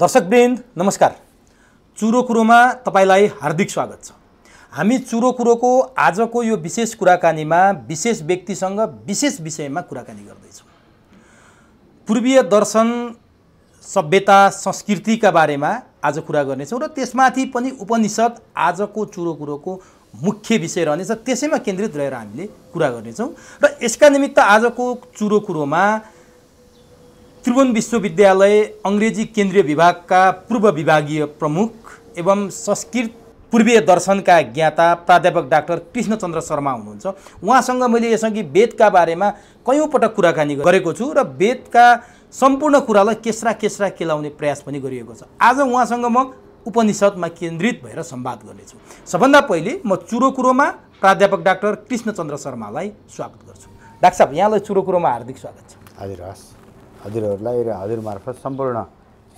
दर्शकवृन्द नमस्कार चुरो कुरोमा तपाईँलाई हार्दिक स्वागत छ हामी चुरो कुरोको आजको यो विशेष कुराकानीमा विशेष व्यक्तिसँग विशेष विषयमा कुराकानी गर्दैछौँ पूर्वीय दर्शन सभ्यता संस्कृतिका बारेमा आज कुरा गर्नेछौँ र त्यसमाथि पनि उपनिषद आजको चुरो कुरोको मुख्य विषय रहनेछ त्यसैमा केन्द्रित रहेर हामीले कुरा गर्नेछौँ र यसका निमित्त आजको चुरो कुरोमा त्रिभुवन विश्वविद्यालय अङ्ग्रेजी केन्द्रीय विभागका पूर्व विभागीय प्रमुख एवं संस्कृत पूर्वीय दर्शनका ज्ञाता प्राध्यापक डाक्टर कृष्णचन्द्र शर्मा हुनुहुन्छ उहाँसँग मैले यसअघि वेदका बारेमा कयौँ पटक कुराकानी गरेको छु र वेदका सम्पूर्ण कुरालाई केस्रा केस्रा केलाउने प्रयास पनि गरिएको छ आज उहाँसँग म उपनिषदमा केन्द्रित भएर सम्वाद गर्नेछु सबभन्दा पहिले म चुरो कुरोमा प्राध्यापक डाक्टर कृष्णचन्द्र शर्मालाई स्वागत गर्छु डाक्टर साहब यहाँलाई चुरो कुरोमा हार्दिक स्वागत छ हजुर हस् हजुरहरूलाई र हजुर मार्फत सम्पूर्ण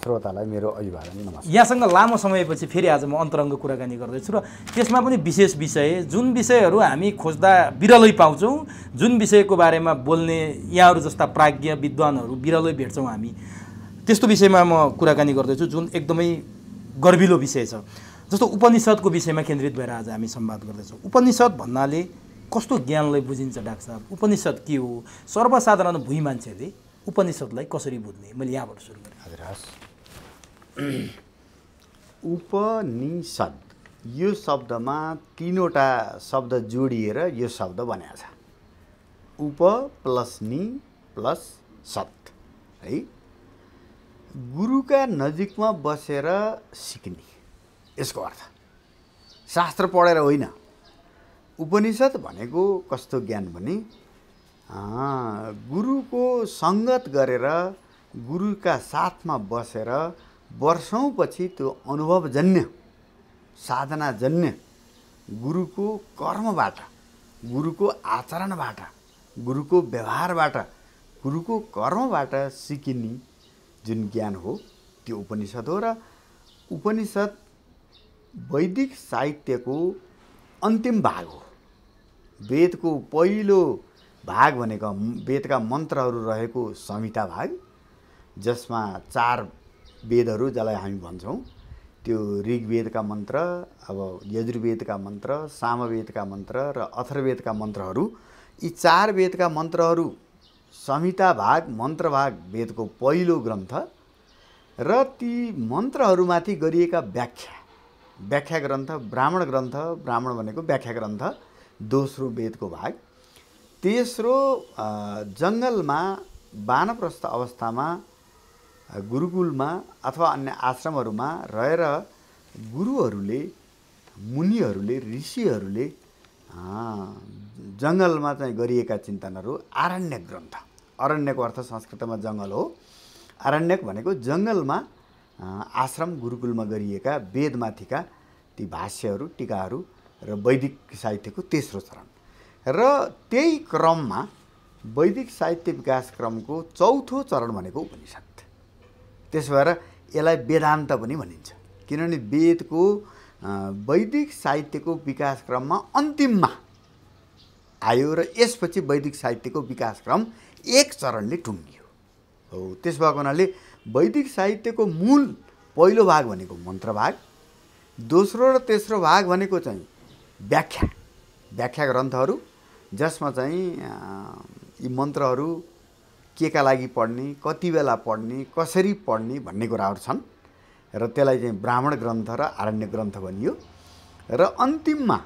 श्रोतालाई मेरो अभिवादन नमस्कार यहाँसँग लामो समयपछि फेरि आज म अन्तरङ्ग कुराकानी गर्दैछु र त्यसमा पनि विशेष विषय जुन विषयहरू हामी खोज्दा बिरलै पाउँछौँ जुन विषयको बारेमा बोल्ने यहाँहरू जस्ता प्राज्ञ विद्वानहरू बिरलै भेट्छौँ हामी त्यस्तो विषयमा म कुराकानी गर्दैछु जुन एकदमै गर्विलो विषय छ जस्तो उपनिषद्को विषयमा केन्द्रित भएर आज हामी सम्वाद गर्दैछौँ उपनिषद भन्नाले कस्तो ज्ञानलाई बुझिन्छ डाक्टर साहब उपनिषद के हो सर्वसाधारण भुइँ मान्छेले उपनिषद्लाई कसरी बुझ्ने मैले यहाँबाट सुरु गरेँ हजुर हस् उपनिषद यो शब्दमा तिनवटा शब्द जोडिएर यो शब्द बनाएको छ उप प्लस नि प्लस सत है गुरुका नजिकमा बसेर सिक्ने यसको अर्थ शास्त्र पढेर होइन उपनिषद भनेको कस्तो ज्ञान भने गुरुको सङ्गत गरेर गुरुका साथमा बसेर वर्षौँपछि त्यो अनुभवजन्य साधनाजन्य गुरुको कर्मबाट गुरुको आचरणबाट गुरुको व्यवहारबाट गुरुको कर्मबाट सिकिने जुन ज्ञान हो त्यो उपनिषद हो र उपनिषद वैदिक साहित्यको अन्तिम भाग हो वेदको पहिलो भाग भनेको वेदका मन्त्रहरू रहेको संहिता भाग जसमा चार वेदहरू जसलाई हामी भन्छौँ त्यो ऋग्वेदका मन्त्र अब यजुर्वेदका मन्त्र सामवेदका मन्त्र र अथर्वेदका मन्त्रहरू यी चार वेदका मन्त्रहरू संहिता भाग मन्त्र भाग वेदको पहिलो ग्रन्थ र ती मन्त्रहरूमाथि गरिएका व्याख्या व्याख्या ग्रन्थ ब्राह्मण ग्रन्थ ब्राह्मण भनेको व्याख्या ग्रन्थ दोस्रो वेदको भाग तेस्रो जङ्गलमा वानप्रस्थ अवस्थामा गुरुकुलमा अथवा अन्य आश्रमहरूमा रहेर गुरुहरूले मुनिहरूले ऋषिहरूले जङ्गलमा चाहिँ गरिएका चिन्तनहरू आरण्यक ग्रन्थ अरण्यको अर्थ संस्कृतमा जङ्गल हो आरण्यक भनेको जङ्गलमा आश्रम गुरुकुलमा गरिएका वेदमाथिका ती भाष्यहरू टिकाहरू र वैदिक साहित्यको तेस्रो चरण र त्यही क्रममा वैदिक साहित्य विकास क्रमको चौथो चरण भनेको उपनिषद त्यसो भएर यसलाई वेदान्त पनि भनिन्छ किनभने वेदको वैदिक साहित्यको विकास क्रममा अन्तिममा आयो र यसपछि वैदिक साहित्यको विकासक्रम एक चरणले टुङ्गियो हो त्यस भएको हुनाले वैदिक साहित्यको मूल पहिलो भाग भनेको मन्त्रभाग दोस्रो र तेस्रो भाग भनेको चाहिँ व्याख्या व्याख्या ग्रन्थहरू जसमा चाहिँ यी मन्त्रहरू के का लागि पढ्ने कति बेला पढ्ने कसरी पढ्ने भन्ने कुराहरू छन् र त्यसलाई चाहिँ ब्राह्मण ग्रन्थ र आरण्य ग्रन्थ भनियो र अन्तिममा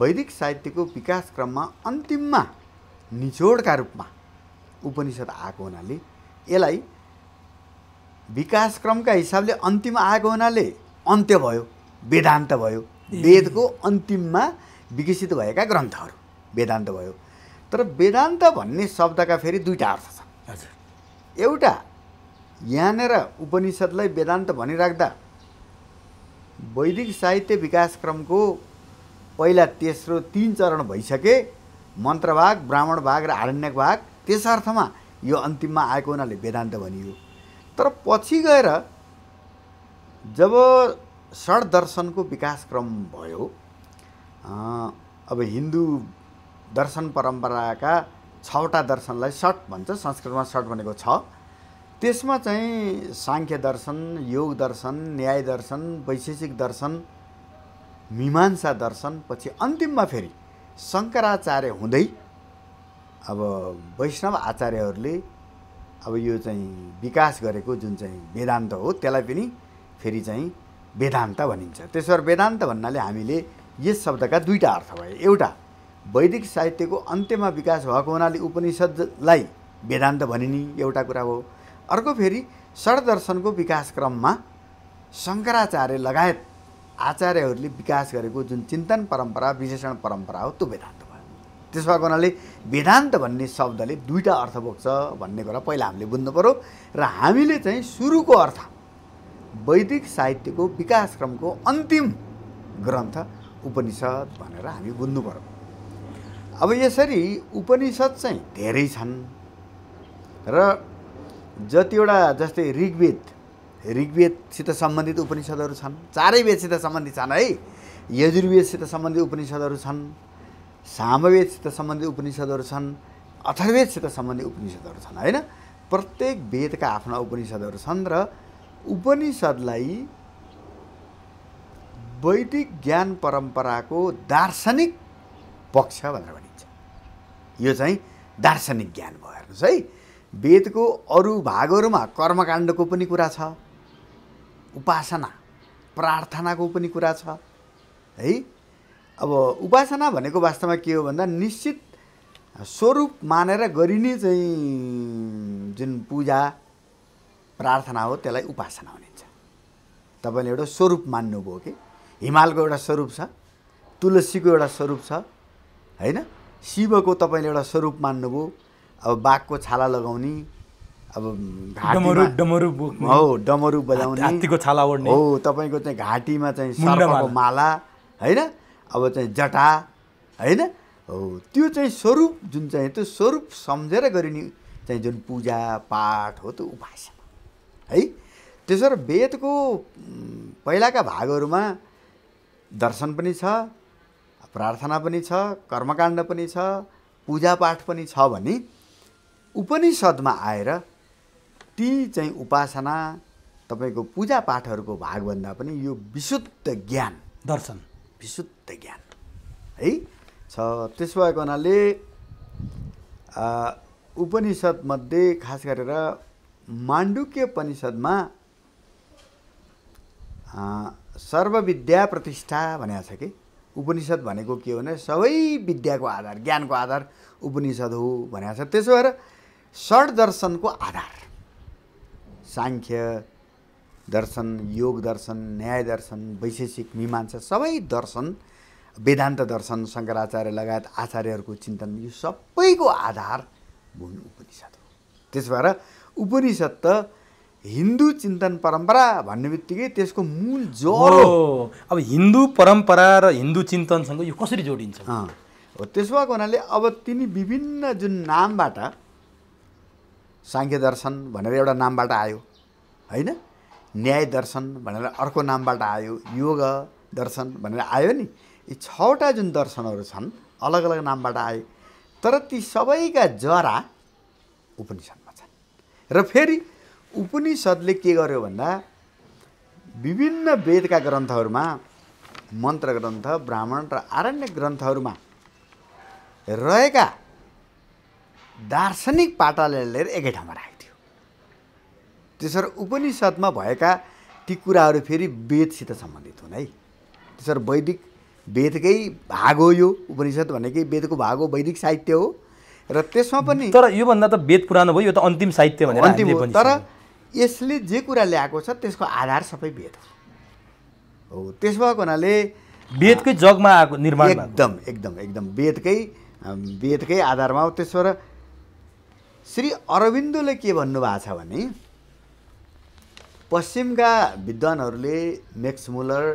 वैदिक साहित्यको विकास क्रममा अन्तिममा निचोडका रूपमा उपनिषद आएको हुनाले यसलाई विकासक्रमका हिसाबले अन्तिम आएको हुनाले अन्त्य भयो वेदान्त भयो वेदको अन्तिममा विकसित भएका ग्रन्थहरू वेदान्त भयो तर वेदान्त भन्ने शब्दका फेरि दुईवटा अर्थ छन् हजुर एउटा यहाँनिर उपनिषद्लाई वेदान्त भनिराख्दा वैदिक साहित्य विकासक्रमको पहिला तेस्रो तिन चरण भइसके मन्त्रभाग ब्राह्मण भाग र आरण्यक भाग त्यसर्थमा यो अन्तिममा आएको हुनाले वेदान्त भनियो तर पछि गएर जब षड दर्शनको क्रम भयो अब हिन्दू दर्शन परम्पराका छवटा दर्शनलाई षट भन्छ संस्कृतमा षट भनेको छ त्यसमा चाहिँ साङ्ख्य दर्शन योग दर्शन न्याय दर्शन वैशेषिक दर्शन मीमांसा दर्शन पछि अन्तिममा फेरि शङ्कराचार्य हुँदै अब वैष्णव आचार्यहरूले अब यो चाहिँ विकास गरेको जुन चाहिँ वेदान्त हो त्यसलाई पनि फेरि चाहिँ वेदान्त भनिन्छ त्यसो भए वेदान्त भन्नाले हामीले यस शब्दका दुईवटा अर्थ भए एउटा वैदिक साहित्यको अन्त्यमा विकास भएको हुनाले उपनिषद्लाई वेदान्त भनिने एउटा कुरा हो अर्को फेरि षडदर्शनको विकासक्रममा शङ्कराचार्य लगायत आचार्यहरूले विकास गरेको जुन चिन्तन परम्परा विशेषण परम्परा हो त्यो वेदान्त भयो त्यसो भएको हुनाले वेदान्त भन्ने शब्दले दुईवटा अर्थ बोक्छ भन्ने कुरा पहिला हामीले बुझ्नु पऱ्यो र हामीले चाहिँ सुरुको अर्थ वैदिक साहित्यको विकासक्रमको अन्तिम ग्रन्थ उपनिषद भनेर हामी बुझ्नु पऱ्यो अब यसरी उपनिषद चाहिँ धेरै छन् र जतिवटा जस्तै ऋग्वेद ऋग्वेदसित सम्बन्धित उपनिषदहरू छन् चारै वेदसित सम्बन्धित छन् है यजुर्वेदसित सम्बन्धित उपनिषदहरू छन् सामवेदसित सम्बन्धित उपनिषदहरू छन् अथर्वेदसित सम्बन्धित उपनिषदहरू छन् होइन प्रत्येक वेदका आफ्ना उपनिषदहरू छन् र उपनिषदलाई वैदिक ज्ञान परम्पराको दार्शनिक पक्ष भनेर भनिन्छ यो चाहिँ दार्शनिक ज्ञान भयो हेर्नुहोस् है वेदको अरू भागहरूमा कर्मकाण्डको पनि कुरा छ उपासना प्रार्थनाको पनि कुरा छ है अब उपासना भनेको वास्तवमा के हो भन्दा निश्चित स्वरूप मानेर गरिने चाहिँ जुन पूजा प्रार्थना हो त्यसलाई उपासना भनिन्छ तपाईँले एउटा स्वरूप मान्नुभयो कि हिमालको एउटा स्वरूप छ तुलसीको एउटा स्वरूप छ होइन शिवको तपाईँले एउटा स्वरूप मान्नुभयो अब बाघको छाला लगाउने अब हो डमरु बजाउने छाला ओड्ने हो तपाईँको चाहिँ घाँटीमा चाहिँ सर्पको माला होइन अब चाहिँ जटा होइन हो त्यो चाहिँ स्वरूप जुन चाहिँ त्यो स्वरूप सम्झेर गरिने चाहिँ जुन पूजा पाठ हो त्यो उपासना है त्यसो र वेदको पहिलाका भागहरूमा दर्शन पनि छ प्रार्थना पनि छ कर्मकाण्ड पनि छ पूजापाठ पनि छ भने उपनिषद्मा आएर ती चाहिँ उपासना तपाईँको पूजापाठहरूको भागभन्दा पनि यो विशुद्ध ज्ञान दर्शन विशुद्ध ज्ञान है छ त्यसो भएको हुनाले उपनिषद्मध्ये खास गरेर माण्डुक्य परिषदमा सर्वविद्या प्रतिष्ठा भनेको छ कि उपनिषद भनेको के हो भने सबै विद्याको आधार ज्ञानको आधार उपनिषद् हो भनेको छ त्यसो भएर षड दर्शनको आधार साङ्ख्य दर्शन योग दर्शन न्याय दर्शन वैशेषिक मीमांसा सबै दर्शन वेदान्त दर्शन शङ्कराचार्य लगायत आचार्यहरूको चिन्तन यो सबैको आधार भूमि उपनिषद हो त्यस भएर उपनिषद त हिन्दू चिन्तन परम्परा भन्ने बित्तिकै त्यसको मूल जड अब हिन्दू परम्परा र हिन्दू चिन्तनसँग यो कसरी जोडिन्छ हो त्यसो भएको हुनाले अब तिनी विभिन्न जुन नामबाट साङ्ख्य दर्शन भनेर एउटा नामबाट आयो होइन न्याय दर्शन भनेर अर्को नामबाट आयो योग दर्शन भनेर आयो नि यी छवटा जुन दर्शनहरू छन् अलग अलग नामबाट आए तर ती सबैका जरा उपनिषदमा छन् र फेरि उपनिषद्ले के गर्यो भन्दा विभिन्न वेदका ग्रन्थहरूमा मन्त्र ग्रन्थ ब्राह्मण र आरण्य ग्रन्थहरूमा रहेका दार्शनिक पाटालाई लिएर एकै ठाउँमा राखेको थियो त्यसरी उपनिषद्मा भएका ती कुराहरू फेरि वेदसित सम्बन्धित हुन् है त्यसर वैदिक वेदकै भाग हो यो उपनिषद भनेकै वेदको भाग हो वैदिक साहित्य हो र त्यसमा पनि तर योभन्दा त वेद पुरानो भयो यो त अन्तिम साहित्य भनेर अन्तिम तर यसले जे कुरा ल्याएको छ त्यसको आधार सबै वेद हो हो त्यसो भएको हुनाले वेदकै जगमा आएको निर्माण एकदम एकदम एकदम वेदकै वेदकै आधारमा हो त्यसो भएर श्री अरविन्दले के भन्नुभएको छ भने पश्चिमका विद्वानहरूले मेक्समुलर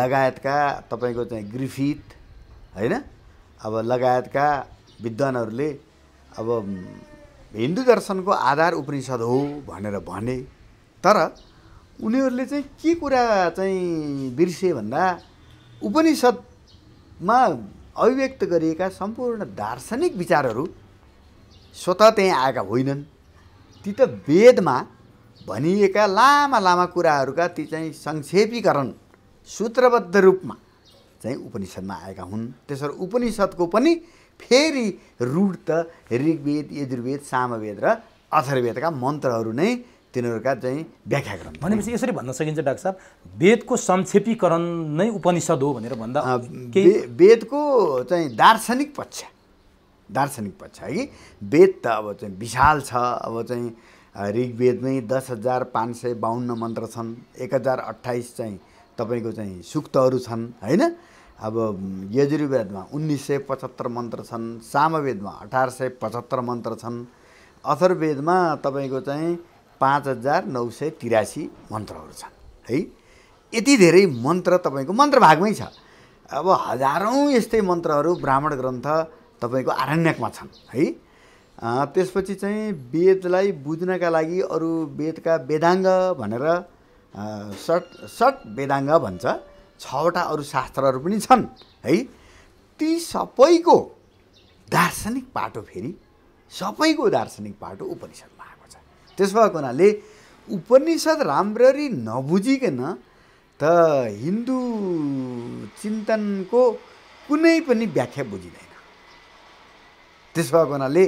लगायतका तपाईँको चाहिँ ग्रिफिथ होइन अब लगायतका विद्वानहरूले अब हिन्दू दर्शनको आधार उपनिषद हो भनेर भने तर उनीहरूले चाहिँ के कुरा चाहिँ बिर्से भन्दा उपनिषदमा अभिव्यक्त गरिएका सम्पूर्ण दार्शनिक विचारहरू स्वत त्यहीँ आएका होइनन् ती त वेदमा भनिएका लामा लामा कुराहरूका ती चाहिँ संक्षेपीकरण सूत्रबद्ध रूपमा चाहिँ उपनिषदमा आएका हुन् त्यसरी उपनिषदको पनि फेरि रुट त ऋग्वेद यजुर्वेद सामवेद र अथर्वेदका मन्त्रहरू नै तिनीहरूका चाहिँ व्याख्या व्याख्याक्रम भनेपछि यसरी भन्न सकिन्छ डाक्टर साहब वेदको संक्षेपीकरण नै उपनिषद हो भनेर भन्दा वेदको चाहिँ दार्शनिक पक्ष दार्शनिक पक्ष है कि वेद त अब चाहिँ विशाल छ अब चाहिँ ऋग्वेदमै दस हजार पाँच सय बाहन्न मन्त्र छन् एक हजार अठाइस चाहिँ तपाईँको चाहिँ सुक्तहरू छन् होइन अब यजुर्वेदमा उन्नाइस सय पचहत्तर मन्त्र छन् सामवेदमा अठार सय पचहत्तर मन्त्र छन् अथर्वेदमा तपाईँको चाहिँ पाँच हजार नौ सय तिरासी मन्त्रहरू छन् है यति धेरै मन्त्र तपाईँको मन्त्र भागमै छ अब हजारौँ यस्तै मन्त्रहरू ब्राह्मण ग्रन्थ तपाईँको आरण्यकमा छन् है त्यसपछि चाहिँ वेदलाई बुझ्नका लागि अरू वेदका वेदाङ्ग भनेर सट सट वेदाङ्ग भन्छ छवटा अरू शास्त्रहरू पनि छन् है ती सबैको दार्शनिक पाटो फेरि सबैको दार्शनिक पाटो उपनिषदमा आएको छ त्यसो भएको हुनाले उपनिषद राम्ररी नबुझिकन त हिन्दू चिन्तनको कुनै पनि व्याख्या बुझिँदैन त्यसो भएको हुनाले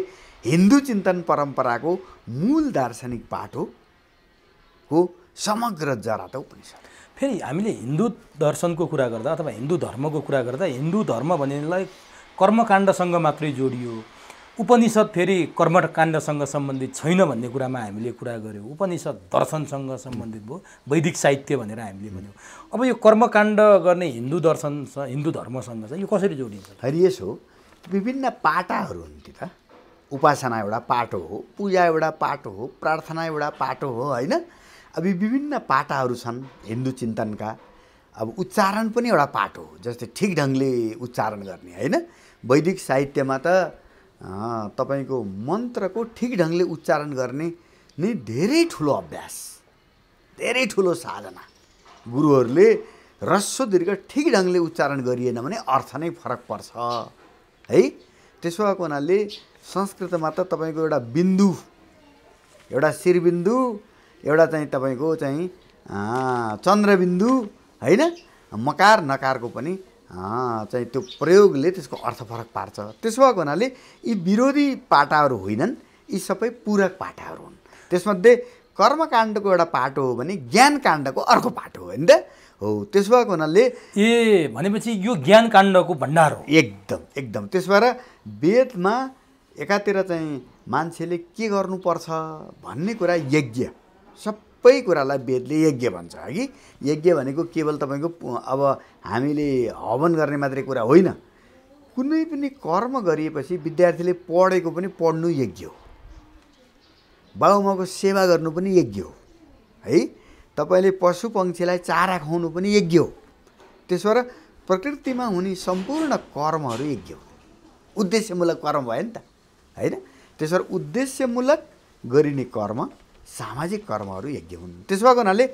हिन्दू चिन्तन परम्पराको मूल दार्शनिक पाटोको समग्र जरा त उपनिषद फेरि हामीले हिन्दू दर्शनको कुरा गर्दा अथवा हिन्दू धर्मको कुरा गर्दा हिन्दू धर्म भन्नेलाई कर्मकाण्डसँग मात्रै जोडियो उपनिषद फेरि कर्मकाण्डसँग सम्बन्धित छैन भन्ने कुरामा हामीले कुरा गऱ्यौँ उपनिषद दर्शनसँग सम्बन्धित भयो वैदिक साहित्य भनेर हामीले भन्यौँ अब यो कर्मकाण्ड गर्ने हिन्दू दर्शन हिन्दू धर्मसँग चाहिँ यो कसरी जोडिन्छ होइन यसो विभिन्न पाटाहरू हुन्थ्यो त उपासना एउटा पाटो हो पूजा एउटा पाटो हो प्रार्थना एउटा पाटो हो होइन अब यी विभिन्न पाटाहरू छन् हिन्दू चिन्तनका अब उच्चारण पनि एउटा पाठ हो जस्तै ठिक ढङ्गले उच्चारण गर्ने होइन वैदिक साहित्यमा त तपाईँको मन्त्रको ठिक ढङ्गले उच्चारण गर्ने नै धेरै ठुलो अभ्यास धेरै ठुलो साधना गुरुहरूले रस्व दीर्घ ठिक ढङ्गले उच्चारण गरिएन भने अर्थ नै फरक पर्छ है त्यसो भएको हुनाले संस्कृतमा त तपाईँको एउटा बिन्दु एउटा शिरबिन्दु एउटा चाहिँ तपाईँको चाहिँ चन्द्रबिन्दु होइन मकार नकारको पनि चाहिँ त्यो प्रयोगले त्यसको अर्थ फरक पार्छ त्यसो भएको हुनाले यी विरोधी पाटाहरू होइनन् यी सबै पूरक पाटाहरू हुन् त्यसमध्ये कर्मकाण्डको एउटा पाटो हो भने ज्ञानकाण्डको अर्को पाटो हो होइन त हो त्यसो भएको हुनाले ए भनेपछि यो ज्ञानकाण्डको भण्डार हो एकदम एकदम त्यसो भएर वेदमा एकातिर चाहिँ मान्छेले के गर्नुपर्छ भन्ने कुरा यज्ञ सबै कुरालाई वेदले यज्ञ भन्छ कि यज्ञ भनेको केवल तपाईँको अब हामीले हवन गर्ने मात्रै कुरा होइन कुनै पनि कर्म गरिएपछि विद्यार्थीले पढेको पनि पढ्नु यज्ञ हो बाउमाको सेवा गर्नु पनि यज्ञ हो है तपाईँले पशु पक्षीलाई चारा खुवाउनु पनि यज्ञ हो त्यसो भएर प्रकृतिमा हुने सम्पूर्ण कर्महरू यज्ञ हो उद्देश्यमूलक कर्म भयो नि त होइन त्यसो भएर उद्देश्यमूलक गरिने कर्म सामाजिक कर्महरू यज्ञ हुन् त्यसो भएको हुनाले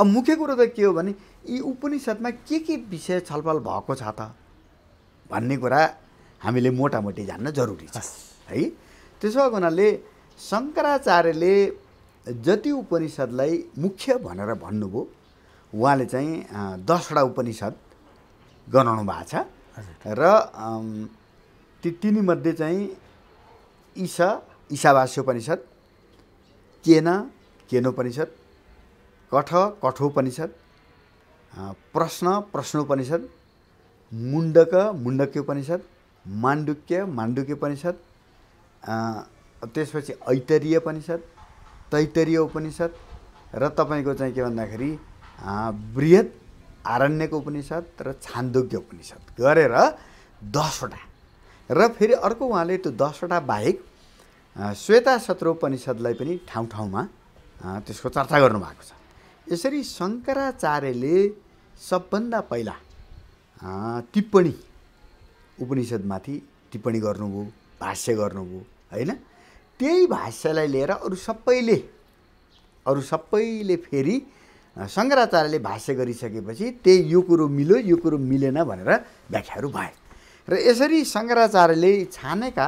अब मुख्य कुरो त के हो भने यी उपनिषद्मा के के विषय छलफल भएको छ त भन्ने कुरा हामीले मोटामोटी जान्न जरुरी छ है त्यसो भएको हुनाले शङ्कराचार्यले जति उपनिषद्लाई मुख्य भनेर भन्नुभयो उहाँले चाहिँ दसवटा उपनिषद गराउनु भएको छ र ती तिनीमध्ये चाहिँ ईशा ईसावासी उपनिषद केन केनोपनिषद् कठ कठोपनिषद प्रश्न प्रश्नोपनिषद मुण्डक मुण्डक्योपनिषद माण्डुक्य माण्डुक्योपनिषद त्यसपछि ऐतरीय उपनिषद् तैतरीय उपनिषद् र तपाईँको चाहिँ के भन्दाखेरि बृहत् आरण्यको उपनिषद् र छान्दोग्य उपनिषद् गरेर दसवटा र फेरि अर्को उहाँले त्यो दसवटा बाहेक श्वेता उपनिषदलाई पनि ठाउँ ठाउँमा त्यसको चर्चा गर्नुभएको छ यसरी शङ्कराचार्यले सबभन्दा पहिला टिप्पणी उपनिषदमाथि टिप्पणी गर्नुभयो भाष्य गर्नुभयो होइन त्यही भाष्यलाई लिएर अरू सबैले अरू सबैले फेरि शङ्कराचार्यले भाष्य गरिसकेपछि त्यही यो कुरो मिल्यो यो कुरो मिलेन भनेर व्याख्याहरू भए र यसरी शङ्कराचार्यले छानेका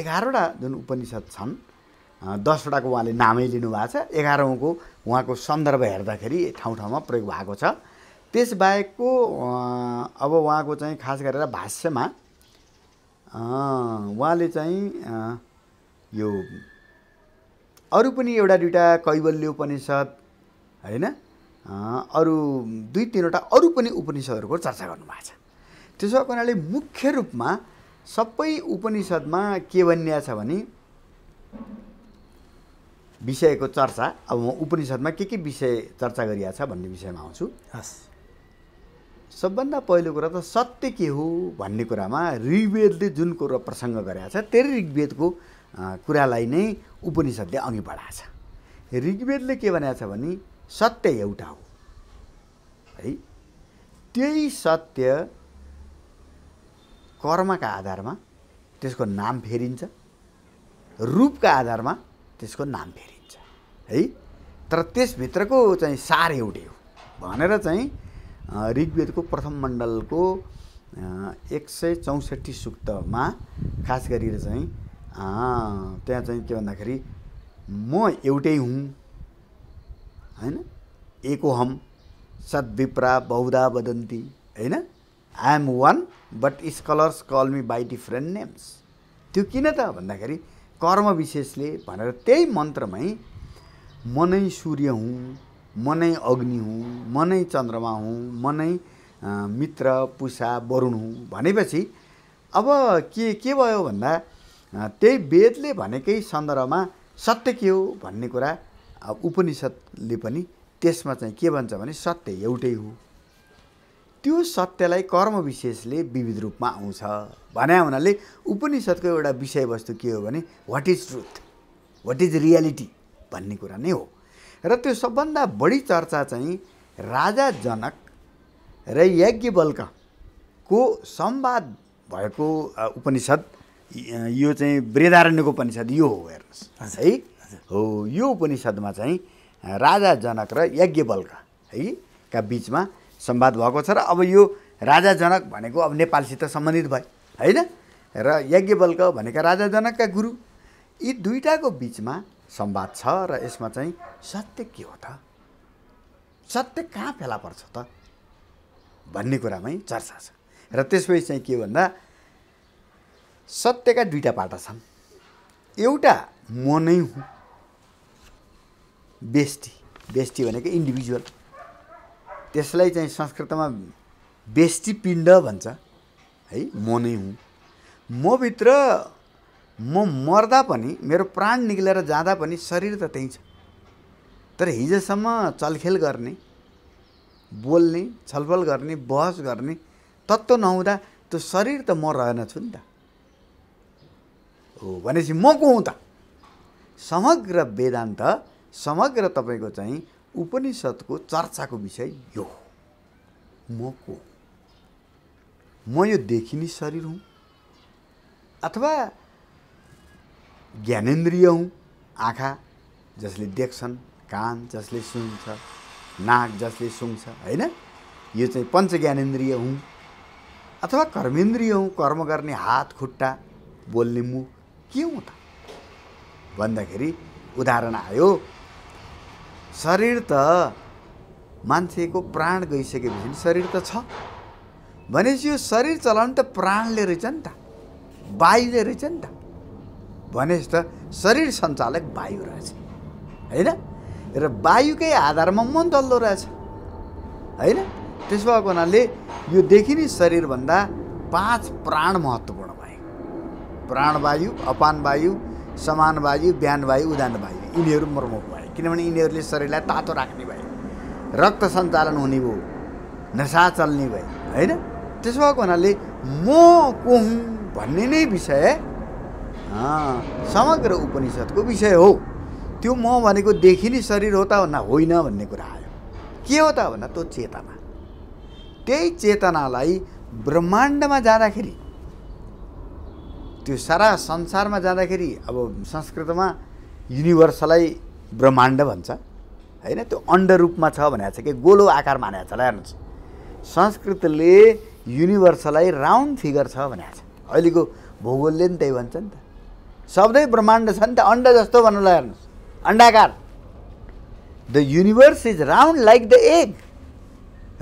एघारवटा जुन उपनिषद छन् दसवटाको उहाँले नामै लिनुभएको छ एघारौँको उहाँको सन्दर्भ हेर्दाखेरि ठाउँ ठाउँमा प्रयोग भएको छ त्यसबाहेकको अब उहाँको चाहिँ खास गरेर भाष्यमा उहाँले चाहिँ यो अरू पनि एउटा दुइटा कैवल्य उपनिषद होइन अरू दुई तिनवटा अरू पनि उपनिषदहरूको चर्चा गर्नुभएको छ त्यसो भएको हुनाले मुख्य रूपमा सबै उपनिषद्मा के भनिया छ भने विषयको चर्चा अब म उपनिषद्मा के के विषय चर्चा गरिया छ भन्ने विषयमा आउँछु हस् सबभन्दा पहिलो कुरा त सत्य के हो भन्ने कुरामा ऋग्वेदले जुन कुरो प्रसङ्ग गरेका छ त्यही ऋग्वेदको कुरालाई नै उपनिषद्ले अघि बढाएछ ऋग्वेदले के भनेको छ भने सत्य एउटा हो है त्यही सत्य कर्मका आधारमा त्यसको नाम फेरिन्छ रूपका आधारमा त्यसको नाम फेरिन्छ है तर त्यसभित्रको चाहिँ सार एउटै हो भनेर चाहिँ ऋग्वेदको प्रथम मण्डलको एक सय चौसठी सुक्तमा खास गरेर चाहिँ त्यहाँ चाहिँ के भन्दाखेरि म एउटै हुँ होइन एकोहम सद्विप्रा बहुधा बदन्ती होइन I am one but scholars call me by different names त्यो किन त भन्दाखेरि कर्म विशेषले भनेर त्यही मन्त्रमै म नै सूर्य हुँ म नै अग्नि हुँ म नै चन्द्रमा हुँ म नै मित्र पुषा वरुण हुँ भनेपछि अब के के भयो भन्दा त्यही वेदले भनेकै सन्दर्भमा सत्य के हो भन्ने कुरा उपनिषद्ले पनि त्यसमा चाहिँ के भन्छ भने सत्य एउटै हो त्यो सत्यलाई कर्मविशेषले विविध रूपमा आउँछ भने हुनाले उपनिषद्को एउटा विषयवस्तु के हो भने what is truth what is reality भन्ने कुरा नै हो र त्यो सबभन्दा बढी चर्चा चाहिँ राजा जनक र यज्ञबल्कको संवाद भएको उपनिषद यो चाहिँ वृदारण्यको उपनिषद यो हो हेर्नुहोस् है हो यो उपनिषदमा चाहिँ राजा जनक र यज्ञबल्क है का बिचमा सम्वाद भएको छ र अब यो राजा जनक भनेको अब नेपालसित सम्बन्धित भयो होइन र यज्ञबल्क भनेका राजा जनकका गुरु यी दुइटाको बिचमा संवाद छ र यसमा चाहिँ सत्य के हो त सत्य कहाँ फेला पर्छ त भन्ने कुरामै चर्चा छ र त्यसपछि चाहिँ के भन्दा सत्यका दुईवटा पाटा छन् एउटा म नै हुँ बेस्टी बेस्टी भनेको इन्डिभिजुअल त्यसलाई चाहिँ संस्कृतमा बेष्टिपिण्ड भन्छ है म नै हुँ मभित्र म मर्दा पनि मेरो प्राण निक्लेर जाँदा पनि शरीर त त्यहीँ छ तर हिजोसम्म चलखेल गर्ने बोल्ने छलफल गर्ने बहस गर्ने तत्त्व नहुँदा त्यो शरीर त म रहेन छु नि त हो भनेपछि म को हुँ त समग्र वेदान्त समग्र तपाईँको चाहिँ उपनिषद्को चर्चाको विषय यो हो म को म यो देखिने शरीर हुँ अथवा ज्ञानेन्द्रिय हुँ आँखा जसले देख्छन् कान जसले सुन्छ नाक जसले सुन्छ होइन यो चाहिँ पञ्च ज्ञानेन्द्रिय हुँ अथवा कर्मेन्द्रिय हुँ कर्म गर्ने हात खुट्टा बोल्ने मुख के हुँ त भन्दाखेरि उदाहरण आयो शरीर त मान्छेको प्राण गइसकेपछि शरीर त छ भनेपछि यो शरीर चलाउनु त प्राणले रहेछ नि त वायुले रहेछ नि त भनेपछि त शरीर सञ्चालक वायु रहेछ होइन र वायुकै आधारमा मन चल्दो रहेछ होइन त्यसो भएको हुनाले यो देखिने शरीरभन्दा पाँच प्राण महत्त्वपूर्ण भए प्राणवायु अपान वायु समान वायु बिहान वायु उदान वायु यिनीहरू मर्मक किनभने यिनीहरूले शरीरलाई तातो राख्ने भए रक्त सञ्चालन हुने भयो नसा चल्ने भए होइन त्यसो भएको हुनाले म को हुँ भन्ने नै विषय समग्र उपनिषद्को विषय हो त्यो म भनेको देखिने शरीर हो त भन्दा होइन भन्ने कुरा आयो के हो त भन्दा त्यो चेतना त्यही चेतनालाई ब्रह्माण्डमा जाँदाखेरि त्यो सारा संसारमा जाँदाखेरि अब संस्कृतमा युनिभर्सलाई ब्रह्माण्ड भन्छ होइन त्यो अन्ड रूपमा छ भनेको छ कि गोलो आकार मानेको छ ल हेर्नुहोस् संस्कृतले युनिभर्सलाई राउन्ड फिगर छ भनेको छ अहिलेको भूगोलले नि त्यही भन्छ नि त सबै ब्रह्माण्ड छ नि त अन्ड जस्तो भन्नु हेर्नुहोस् अन्डाकार the universe is round like the egg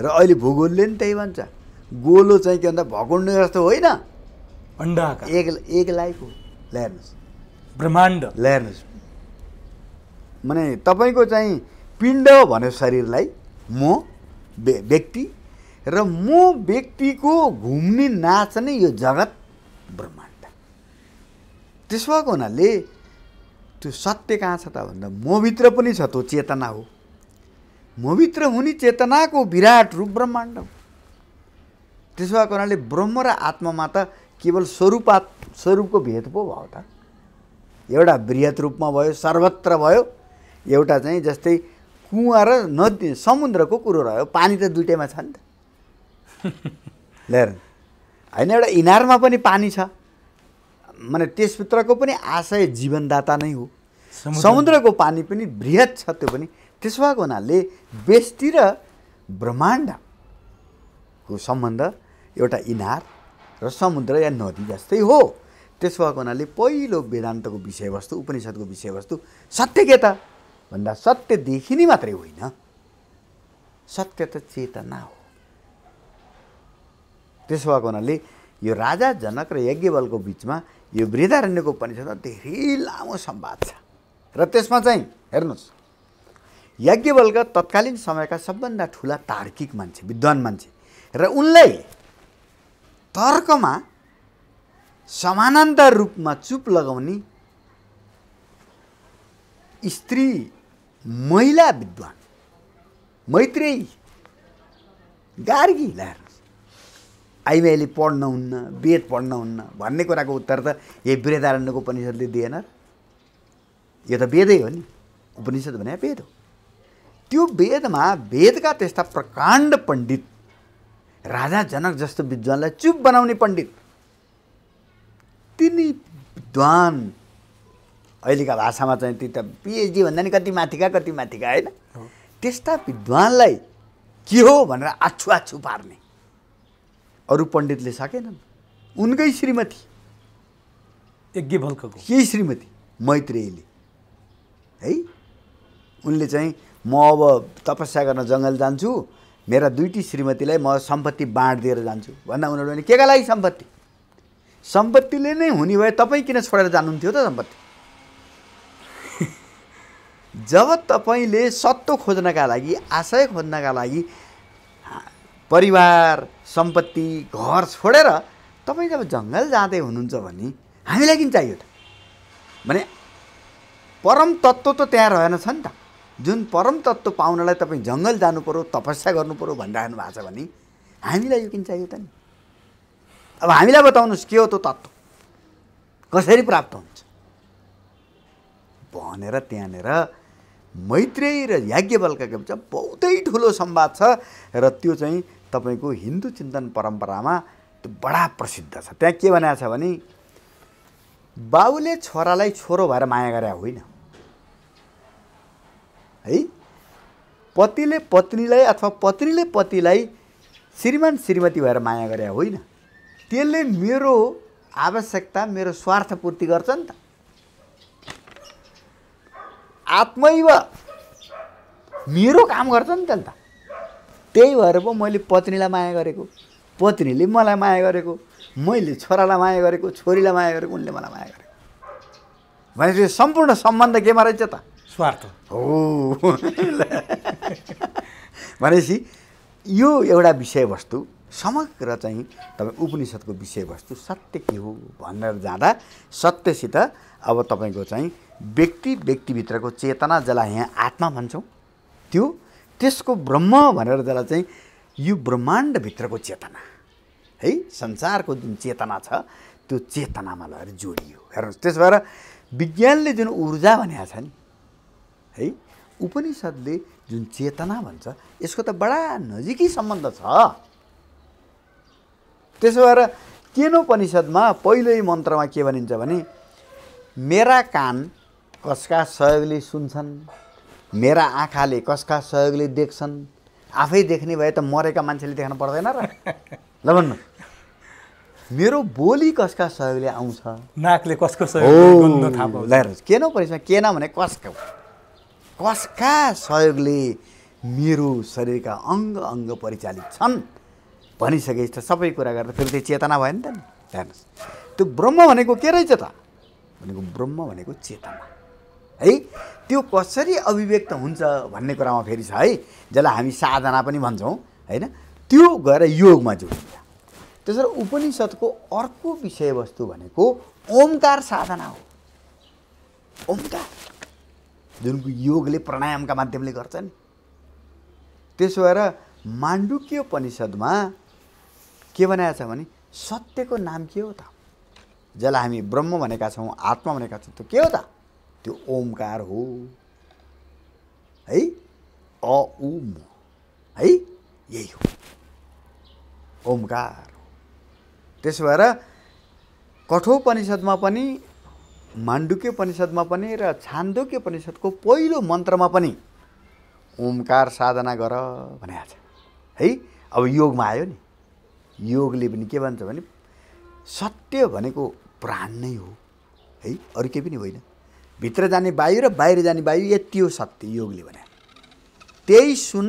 र अहिले भूगोलले नि त्यही भन्छ गोलो चाहिँ के भन्दा भकुण्ड जस्तो होइन अन्डा एग एग लाइक हो ल हेर्नुहोस् ब्रह्माण्ड ल हेर्नुहोस् माने तपाईँको चाहिँ पिण्ड भने शरीरलाई म व्यक्ति र म व्यक्तिको घुम्ने नाच नै यो जगत ब्रह्माण्ड त्यसो भएको हुनाले त्यो सत्य कहाँ छ त भन्दा मभित्र पनि छ त्यो चेतना हो मभित्र हुने चेतनाको विराट रूप ब्रह्माण्ड हो त्यसो भएको हुनाले ब्रह्म र आत्मामा त केवल स्वरूपात् स्वरूपको भेद पो भयो त एउटा वृहत रूपमा भयो सर्वत्र भयो एउटा चाहिँ जस्तै कुवा र नदी समुद्रको कुरो रह्यो पानी त दुइटैमा छ नि त ल होइन एउटा इनारमा पनि पानी छ माने त्यसभित्रको पनि आशय जीवनदाता नै हो समुद्रको पानी पनि बृहत छ त्यो पनि त्यसो भएको हुनाले बेस्टी र ब्रह्माण्डको सम्बन्ध एउटा इनार र समुद्र या नदी जस्तै हो त्यसो भएको हुनाले पहिलो वेदान्तको विषयवस्तु उपनिषद्को विषयवस्तु सत्य के त भन्दा सत्य नै मात्रै होइन सत्य त चेतना हो त्यसो भएको हुनाले यो राजा जनक र यज्ञबलको बिचमा यो वृद्धारण्यको उपनिषदमा धेरै लामो सम्वाद छ र त्यसमा चाहिँ हेर्नुहोस् यज्ञबलका तत्कालीन समयका सबभन्दा ठुला तार्किक मान्छे विद्वान मान्छे र उनलाई तर्कमा समानान्तर रूपमा चुप लगाउने स्त्री महिला विद्वान मैत्रेयी गार्गी अहिले पढ्न हुन्न वेद पढ्न हुन्न भन्ने कुराको उत्तर त यही वृद्धारण्यको उपनिषदले दिएन यो त वेदै हो नि उपनिषद भने वेद हो त्यो वेदमा वेदका त्यस्ता प्रकाण्ड पण्डित राजा जनक जस्तो विद्वानलाई चुप बनाउने पण्डित तिनी विद्वान अहिलेका भाषामा चाहिँ त्यो त पिएचडी भन्दा नि कति माथिका कति माथिका होइन त्यस्ता विद्वानलाई के हो भनेर आछु आछु पार्ने अरू पण्डितले सकेनन् उनकै श्रीमती यज्ञ भल्कको केही श्रीमती मैत्रेयीले है उनले चाहिँ म अब तपस्या गर्न जङ्गल जान्छु मेरा दुइटी श्रीमतीलाई म सम्पत्ति दिएर जान्छु भन्दा उनीहरू भने का लागि सम्पत्ति सम्पत्तिले नै हुने भए तपाईँ किन छोडेर जानुहुन्थ्यो त सम्पत्ति जब तपाईँले सत्व खोज्नका लागि आशय खोज्नका लागि परिवार सम्पत्ति घर छोडेर तपाईँ जब जङ्गल जाँदै हुनुहुन्छ भने हामीलाई किन चाहियो त भने परम तत्त्व त त्यहाँ रहेन छ नि त जुन परम तत्त्व पाउनलाई तपाईँ जङ्गल जानु पऱ्यो तपस्या गर्नु पऱ्यो भनिरहनु भएको छ भने हामीलाई यो किन चाहियो त नि अब हामीलाई बताउनुहोस् के हो त्यो तत्त्व कसरी प्राप्त हुन्छ भनेर त्यहाँनिर मैत्रेय र के बिचमा बहुतै ठुलो सम्वाद छ र त्यो चाहिँ तपाईँको हिन्दू चिन्तन परम्परामा त्यो बडा प्रसिद्ध छ त्यहाँ के भनेको छ भने बाबुले छोरालाई छोरो भएर माया गरे होइन है पतिले पत्नीलाई अथवा पत्नीले पतिलाई श्रीमान श्रीमती भएर माया गरे होइन त्यसले मेरो आवश्यकता मेरो स्वार्थ पूर्ति गर्छ नि त आत्मैव मेरो काम गर्छ नि त्यसले त त्यही भएर पो मैले पत्नीलाई माया गरेको पत्नीले मलाई माया गरेको मैले छोरालाई माया गरेको छोरीलाई माया गरेको उनले मलाई माया गरेको भनेपछि सम्पूर्ण सम्बन्ध केमा रहेछ त स्वार्थ हो भनेपछि यो एउटा विषयवस्तु समग्र चाहिँ तपाईँ उपनिषद्को विषयवस्तु सत्य के हो भनेर जाँदा सत्यसित अब तपाईँको चाहिँ व्यक्ति व्यक्तिभित्रको चेतना जसलाई यहाँ आत्मा भन्छौँ त्यो त्यसको ब्रह्म भनेर जसलाई चाहिँ यो ब्रह्माण्डभित्रको चेतना है संसारको जुन चेतना छ त्यो चेतनामा लगेर जोडियो हेर्नुहोस् त्यस भएर विज्ञानले जुन ऊर्जा भनेको छ नि है उपनिषद्ले जुन चेतना भन्छ यसको त बडा नजिकै सम्बन्ध छ त्यसो भएर केनोपनिषद्मा पहिल्यै मन्त्रमा के भनिन्छ भने मेरा कान कसका सहयोगले सुन्छन् मेरा आँखाले कसका सहयोगले देख्छन् आफै देख्ने भए त मरेका मान्छेले देख्न पर्दैन र ल भन्नु मेरो बोली कसका सहयोगले आउँछ नाकले कसको सहयोग के न परिसमा के न भने कसको कसका सहयोगले मेरो शरीरका अङ्ग अङ्ग परिचालित छन् भनिसकेपछि त सबै कुरा गरेर फेरि त्यो चेतना भयो नि त नि हेर्नुहोस् त्यो ब्रह्म भनेको के रहेछ त भनेको ब्रह्म भनेको चेतना है त्यो कसरी अभिव्यक्त हुन्छ भन्ने कुरामा फेरि छ है जसलाई हामी साधना पनि भन्छौँ होइन त्यो गएर योगमा जोडिन्छ त्यसरी उपनिषद्को अर्को विषयवस्तु भनेको ओमकार साधना हो ओमकार जुन योगले प्राणायामका माध्यमले गर्छ नि त्यसो भएर माण्डुकीय उपनिषद्मा के बनाएको छ भने सत्यको नाम के हो त जसलाई हामी ब्रह्म भनेका छौँ आत्मा भनेका छौँ त्यो के हो त त्यो ओमकार हो है अ उम है यही हो ओमकार हो त्यसो भएर कठोपनिषदमा पनि मान्डुके उपनिषदमा पनि र छान्दोक्य उपनिषदको पहिलो मन्त्रमा पनि ओमकार साधना गर भनेको छ है अब योगमा आयो नि योगले पनि के भन्छ भने सत्य भनेको प्राण नै हो है अरू केही पनि होइन भित्र जाने वायु र बाहिर जाने वायु यति हो शक्ति योगले भने त्यही सुन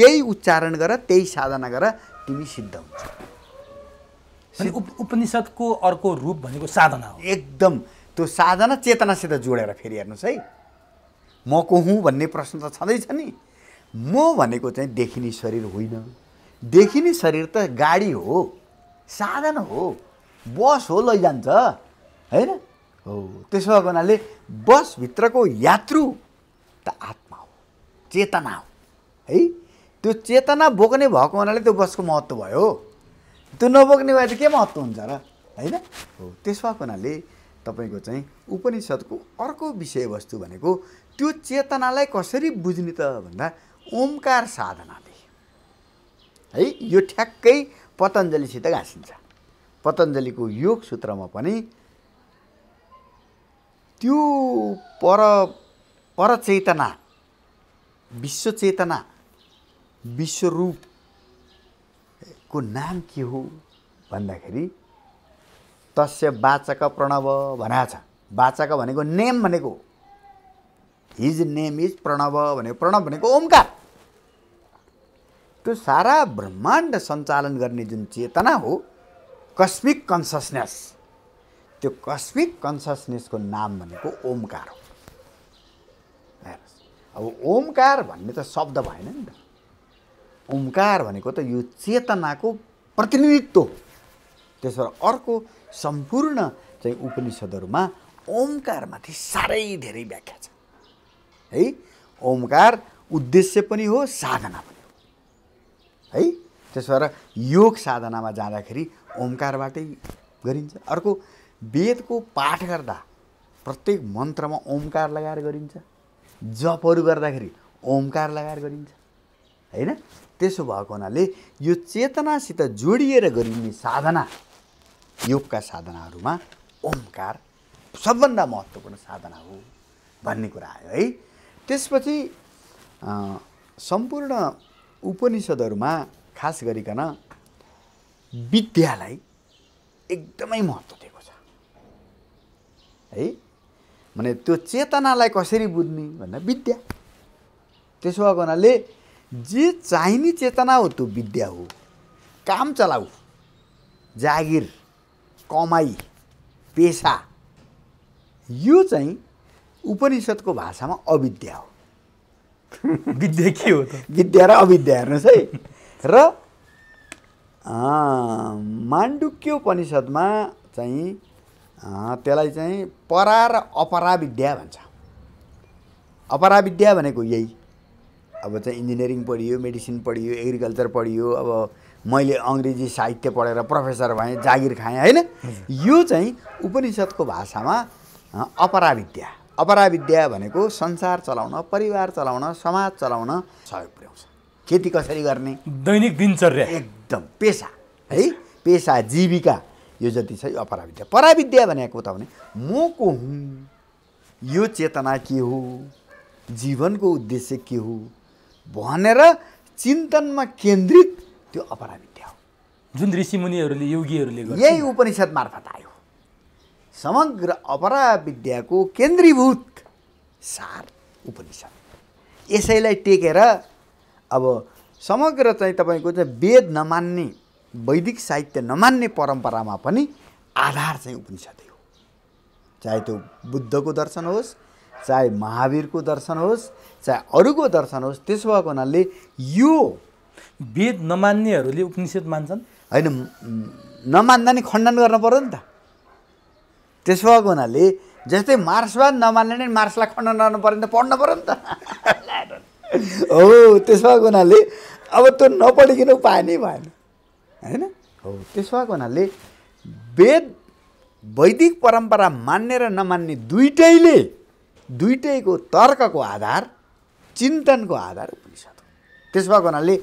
त्यही उच्चारण गर त्यही साधना गर तिमी सिद्ध हुन्छ उप उपनिषद्को अर्को रूप भनेको साधना हो एकदम त्यो साधना चेतनासित जोडेर फेरि हेर्नुहोस् है म को हुँ भन्ने प्रश्न त छँदैछ नि म भनेको चाहिँ देखिने शरीर होइन देखिने शरीर त गाडी हो साधन हो बस हो लैजान्छ होइन हो त्यसो भएको हुनाले बसभित्रको यात्रु त आत्मा हो चेतना हो है त्यो चेतना बोक्ने भएको हुनाले त्यो बसको महत्त्व भयो त्यो नबोक्ने भए त के महत्त्व हुन्छ र होइन हो त्यसो भएको हुनाले तपाईँको चाहिँ उपनिषद्को अर्को विषयवस्तु भनेको त्यो चेतनालाई कसरी बुझ्ने त भन्दा ओमकार साधनाले है यो ठ्याक्कै पतञ्जलिसित घाँसिन्छ पतञ्जलिको योग सूत्रमा पनि त्यो पर परचेतना विश्व चेतना विश्वरूपको नाम के हो भन्दाखेरि तस्य वाचक प्रणव भनेको छ वाचक भनेको नेम भनेको हिज नेम इज प्रणव भनेको प्रणव भनेको ओमकार त्यो सारा ब्रह्माण्ड सञ्चालन गर्ने जुन चेतना हो कस्मिक कन्सियसनेस त्यो कस्मिक कन्सियसनेसको नाम भनेको ओमकार हो हेर्नुहोस् अब ओमकार भन्ने त शब्द भएन नि त ओमकार भनेको त यो चेतनाको प्रतिनिधित्व हो त्यसबाट अर्को सम्पूर्ण चाहिँ उपनिषदहरूमा ओमकारमाथि साह्रै धेरै व्याख्या छ है ओमकार उद्देश्य पनि हो साधना पनि हो है त्यसबाट योग साधनामा जाँदाखेरि ओमकारबाटै गरिन्छ अर्को वेदको पाठ गर्दा प्रत्येक मन्त्रमा ओमकार लगाएर गरिन्छ जपहरू गर्दाखेरि ओमकार लगाएर गरिन्छ होइन त्यसो भएको हुनाले यो चेतनासित जोडिएर गरिने साधना योगका साधनाहरूमा ओमकार सबभन्दा महत्त्वपूर्ण साधना हो भन्ने कुरा आयो है त्यसपछि सम्पूर्ण उपनिषद्हरूमा खास गरिकन विद्यालाई एकदमै महत्त्व है भने त्यो चेतनालाई कसरी बुझ्ने भन्दा विद्या त्यसो भएको हुनाले जे चाहिने चेतना हो त्यो विद्या हो काम चलाऊ जागिर कमाई पेसा यो चाहिँ उपनिषद्को भाषामा अविद्या हो विद्या के हो त विद्या र अविद्या हेर्नुहोस् है र माण्डुक्य उपनिषद्मा चाहिँ त्यसलाई चाहिँ परा र अपरा विद्या भन्छ अपरा विद्या भनेको यही अब चाहिँ इन्जिनियरिङ पढियो मेडिसिन पढियो एग्रिकल्चर पढियो अब मैले अङ्ग्रेजी साहित्य पढेर प्रोफेसर भएँ जागिर खाएँ होइन यो चाहिँ उपनिषद्को भाषामा अपराविद्या अपराविद्या भनेको संसार चलाउन परिवार चलाउन समाज चलाउन सहयोग पुर्याउँछ खेती कसरी गर्ने दैनिक दिनचर्या एकदम पेसा है पेसा जीविका यो जति छ यो अपराविद्या पराविद्या भनेको त भने म को हुँ यो चेतना के हो जीवनको उद्देश्य के हो भनेर चिन्तनमा केन्द्रित त्यो अपराविद्या हो जुन ऋषिमुनिहरूले योगीहरूले यही उपनिषद मार्फत आयो समग्र अपराविद्याको केन्द्रीभूत सार उपनिषद यसैलाई टेकेर अब समग्र चाहिँ तपाईँको चाहिँ वेद नमान्ने वैदिक साहित्य नमान्ने परम्परामा पनि आधार चाहिँ उपनिषदै हो चाहे त्यो बुद्धको दर्शन होस् चाहे महावीरको दर्शन होस् चाहे अरूको दर्शन होस् त्यसो भएको हुनाले यो वेद नमान्नेहरूले उपनिषेद मान्छन् होइन नमान्दा नि खण्डन गर्न पर्यो नि त त्यसो भएको हुनाले जस्तै मार्सवाद नमान्ने नै मार्क्सलाई खण्डन गर्नु पऱ्यो नि त पढ्न पऱ्यो नि त हो त्यसो भएको हुनाले अब त्यो नपढिकन उपाय नै भएन होइन हो त्यसो भएको हुनाले वेद वैदिक परम्परा मान्ने र नमान्ने दुइटैले दुइटैको तर्कको आधार चिन्तनको आधार उपनिषद हो त्यसो भएको हुनाले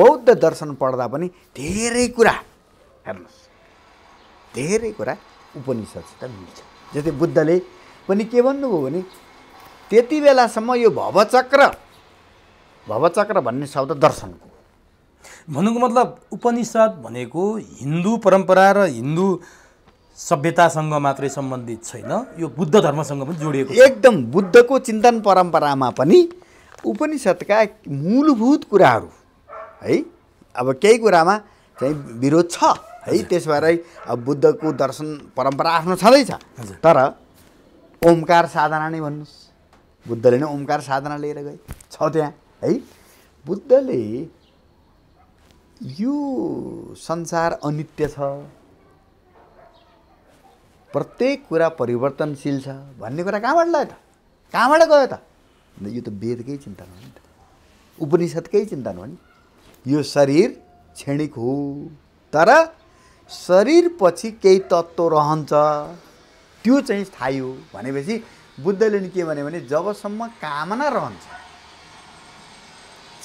बौद्ध दर्शन पढ्दा पनि धेरै कुरा हेर्नुहोस् धेरै कुरा उपनिषदसित मिल्छ जस्तै बुद्धले पनि के भन्नुभयो भने त्यति बेलासम्म यो भवचक्र भवचक्र भन्ने शब्द दर्शनको भन्नुको मतलब उपनिषद भनेको हिन्दू परम्परा र हिन्दू सभ्यतासँग मात्रै सम्बन्धित छैन यो बुद्ध धर्मसँग पनि जोडिएको एकदम बुद्धको चिन्तन परम्परामा पनि उपनिषद्का मूलभूत कुराहरू है अब केही कुरामा चाहिँ विरोध छ है त्यस भएर अब बुद्धको दर्शन परम्परा आफ्नो छँदैछ तर ओमकार साधना नै भन्नुहोस् बुद्धले नै ओमकार साधना लिएर गए छ त्यहाँ है बुद्धले यो संसार अनित्य छ प्रत्येक कुरा परिवर्तनशील छ भन्ने कुरा कहाँबाट ल्यायो त कहाँबाट गयो त यो त वेदकै चिन्तन हो नि त उपनिषद्कै चिन्तन हो नि यो शरीर क्षणिक हो तर शरीरपछि केही तत्त्व रहन्छ त्यो चाहिँ स्थायी हो भनेपछि बुद्धले नि के भन्यो भने जबसम्म कामना रहन्छ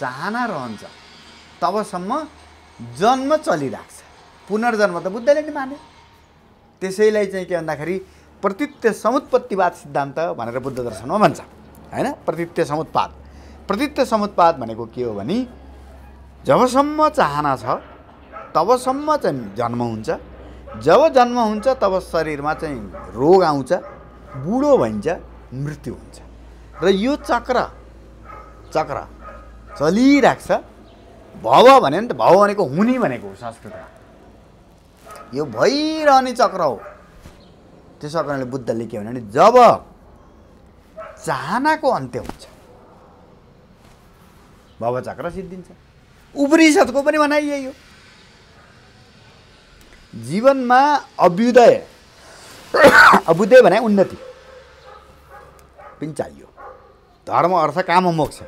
चाहना रहन्छ तबसम्म जन्म चलिरहेको छ पुनर्जन्म त बुद्धले नै माने त्यसैलाई चाहिँ के भन्दाखेरि प्रतित्य समुत्पत्तिवाद सिद्धान्त भनेर बुद्ध दर्शनमा भन्छ होइन प्रतित्य समुत्पाद प्रतित्य समुत्पाद भनेको के हो भने जबसम्म चाहना छ तबसम्म चाहिँ जन्म हुन्छ जब जन्म हुन्छ तब शरीरमा चाहिँ रोग आउँछ बुढो भइन्छ मृत्यु हुन्छ र यो चक्र चक्र चलिरहेको छ भव भने नि त भव भनेको हुने भनेको हो संस्कृतमा यो भइरहने चक्र हो त्यसो कारणले बुद्धले के भन्यो भने जब चाहनाको अन्त्य हुन्छ भव चक्र सिद्धिन्छ उपनिषद्को पनि भनाइ यही हो जीवनमा अभ्युदय अभ्युदय भने उन्नति पनि चाहियो धर्म अर्थ काम मोक्ष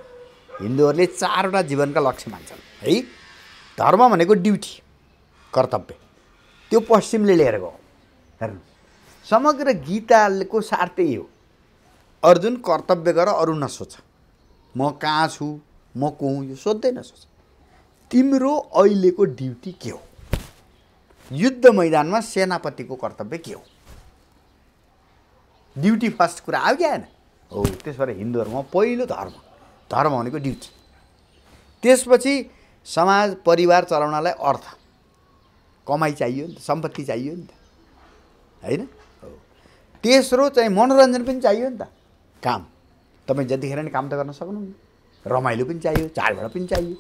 हिन्दूहरूले चारवटा जीवनका लक्ष्य मान्छन् है धर्म भनेको ड्युटी कर्तव्य त्यो पश्चिमले लिएर गयो हेर्नु समग्र गीताको सार त्यही हो अर्जुन कर्तव्य गर अरू नसोच म कहाँ छु म को हुँ यो सोध्दै नसोच तिम्रो अहिलेको ड्युटी के हो युद्ध मैदानमा सेनापतिको कर्तव्य के हो ड्युटी फर्स्ट कुरा आयो कि आएन हो त्यसो भएर हिन्दूहरूमा पहिलो धर्म धर्म भनेको ड्युटी त्यसपछि समाज परिवार चलाउनलाई अर्थ कमाइ चाहियो नि त सम्पत्ति चाहियो नि त होइन तेस्रो चाहिँ मनोरञ्जन पनि चाहियो नि त काम तपाईँ जतिखेर नि काम त गर्न सक्नुहुन्न रमाइलो पनि चाहियो चाडबाड पनि चाहियो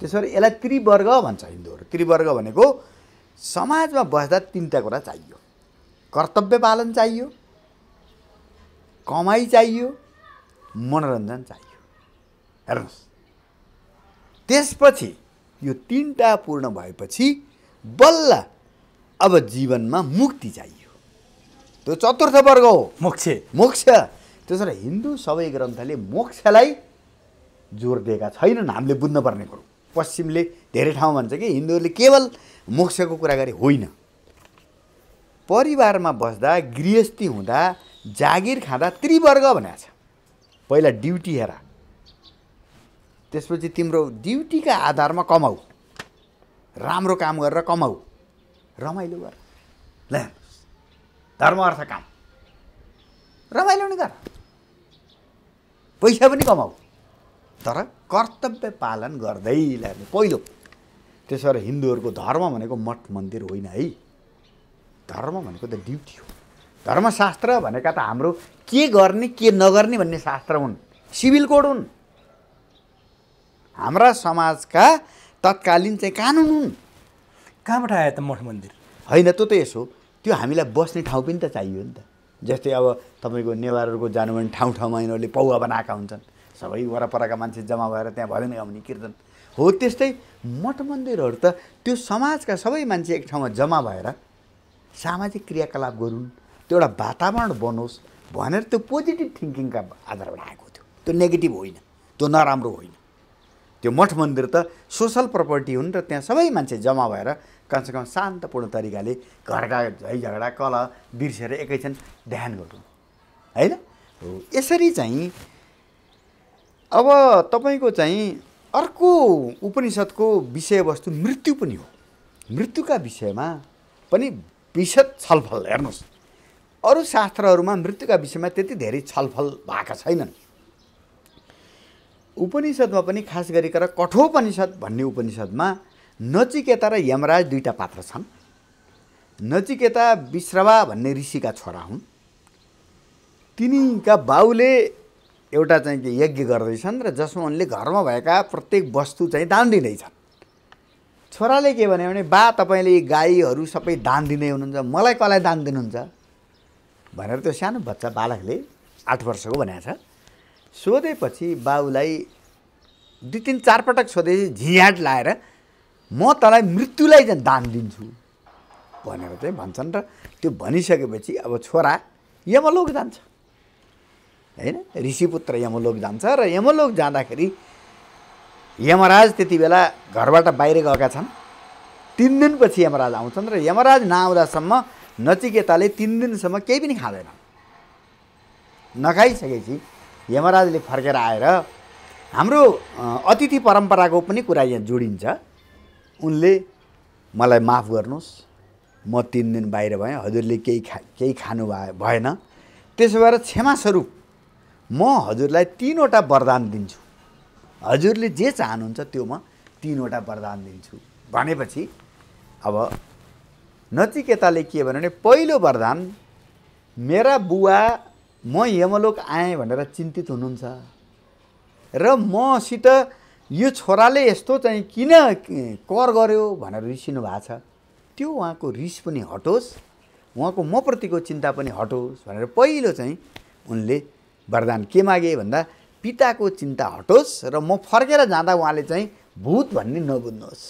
त्यसो भए यसलाई त्रिवर्ग भन्छ हिन्दूहरू त्रिवर्ग भनेको समाजमा बस्दा तिनवटा कुरा चाहियो कर्तव्य पालन चाहियो कमाइ चाहियो मनोरञ्जन चाहियो हेर्नुहोस् त्यसपछि यो तिनवटा पूर्ण भएपछि बल्ल अब जीवनमा मुक्ति चाहियो त्यो चतुर्थ वर्ग हो मोक्ष मोक्ष भए हिन्दू सबै ग्रन्थले मोक्षलाई जोर दिएका छैनन् हामीले बुझ्नुपर्ने कुरो पश्चिमले धेरै ठाउँ भन्छ कि हिन्दूहरूले केवल मोक्षको कुरा गरे होइन परिवारमा बस्दा गृहस्थी हुँदा जागिर खाँदा त्रिवर्ग भनेको छ पहिला ड्युटी हेरा त्यसपछि तिम्रो ड्युटीका आधारमा कमाऊ राम्रो काम गरेर कमाऊ रमाइलो गर ल धर्म अर्थ काम रमाइलो नि गर पैसा पनि कमाऊ तर कर्तव्य पालन गर्दै ल्याउने पहिलो त्यसो भएर हिन्दूहरूको धर्म भनेको मठ मन्दिर होइन है धर्म भनेको त ड्युटी हो धर्मशास्त्र भनेका त हाम्रो के गर्ने के नगर्ने भन्ने शास्त्र हुन् सिभिल कोड हुन् हाम्रा समाजका तत्कालीन चाहिँ कानुन हुन् कहाँबाट आयो त मठ मन्दिर होइन त्यो त यसो त्यो हामीलाई बस्ने ठाउँ पनि त चाहियो नि त जस्तै अब तपाईँको नेवारहरूको जानु भने ठाउँ ठाउँमा यिनीहरूले पौवा बनाएका हुन्छन् सबै वरपरका मान्छे जम्मा भएर त्यहाँ भजन गाउने किर्तन हो त्यस्तै मठ मन्दिरहरू त त्यो समाजका सबै मान्छे एक ठाउँमा जम्मा भएर सामाजिक क्रियाकलाप गरून् त्यो एउटा वातावरण बनोस् भनेर त्यो पोजिटिभ थिङ्किङका आधारबाट आएको थियो त्यो नेगेटिभ होइन त्यो नराम्रो होइन त्यो मठ मन्दिर त सोसल प्रपर्टी हुन् र त्यहाँ सबै मान्छे जम्मा भएर कमसेकम शान्तपूर्ण तरिकाले घरका झै झगडा कल बिर्सेर एकैछिन ध्यान गरौँ होइन हो यसरी चाहिँ अब तपाईँको चाहिँ अर्को उपनिषद्को विषयवस्तु मृत्यु पनि हो मृत्युका विषयमा पनि विशद छलफल हेर्नुहोस् अरू शास्त्रहरूमा मृत्युका विषयमा त्यति धेरै छलफल भएका छैनन् उपनिषद्मा पनि खास गरिकन कठोपनिषद भन्ने उपनिषदमा नचिकेता र यमराज दुईवटा पात्र छन् नचिकेता विश्रवा भन्ने ऋषिका छोरा हुन् तिनीका बाउले एउटा चाहिँ यज्ञ गर्दैछन् र जसमा उनले घरमा भएका प्रत्येक वस्तु चाहिँ दान दिँदैछन् छोराले के भन्यो भने बा तपाईँले गाईहरू सबै दान दिँदै हुनुहुन्छ मलाई कसलाई दान दिनुहुन्छ भनेर त्यो सानो बच्चा बालकले आठ वर्षको भनेको छ सोधेपछि बाबुलाई दुई तिन चारपटक सोधेपछि झियाट लाएर म तँलाई मृत्युलाई चाहिँ दान दिन्छु भनेर चाहिँ भन्छन् र त्यो भनिसकेपछि अब छोरा यमलोक जान्छ होइन ऋषिपुत्र यमलोक जान्छ र यमलोक जाँदाखेरि यमराज त्यति बेला घरबाट बाहिर गएका छन् तिन दिनपछि यमराज आउँछन् र यमराज नआउँदासम्म नचिकेताले तिन दिनसम्म केही पनि खाँदैन नखाइसकेपछि यमराजले फर्केर आएर हाम्रो अतिथि परम्पराको पनि कुरा यहाँ जोडिन्छ उनले मलाई माफ गर्नुहोस् म तिन दिन बाहिर भएँ हजुरले केही खा केही खानु भए भएन त्यसो भएर क्षमास्वरूप म हजुरलाई तिनवटा वरदान दिन्छु हजुरले जे चाहनुहुन्छ त्यो म तिनवटा वरदान दिन्छु भनेपछि अब नचिकेताले के भन्यो भने पहिलो वरदान मेरा बुवा म यमलोक आएँ भनेर चिन्तित हुनुहुन्छ र मसित यो छोराले यस्तो चाहिँ किन कर गर्यो भनेर रिसिनु भएको छ त्यो उहाँको रिस पनि हटोस् उहाँको मप्रतिको चिन्ता पनि हटोस् भनेर पहिलो चाहिँ उनले वरदान के मागे भन्दा पिताको चिन्ता हटोस् र म फर्केर जाँदा उहाँले चाहिँ भूत भन्ने नबुझ्नुहोस्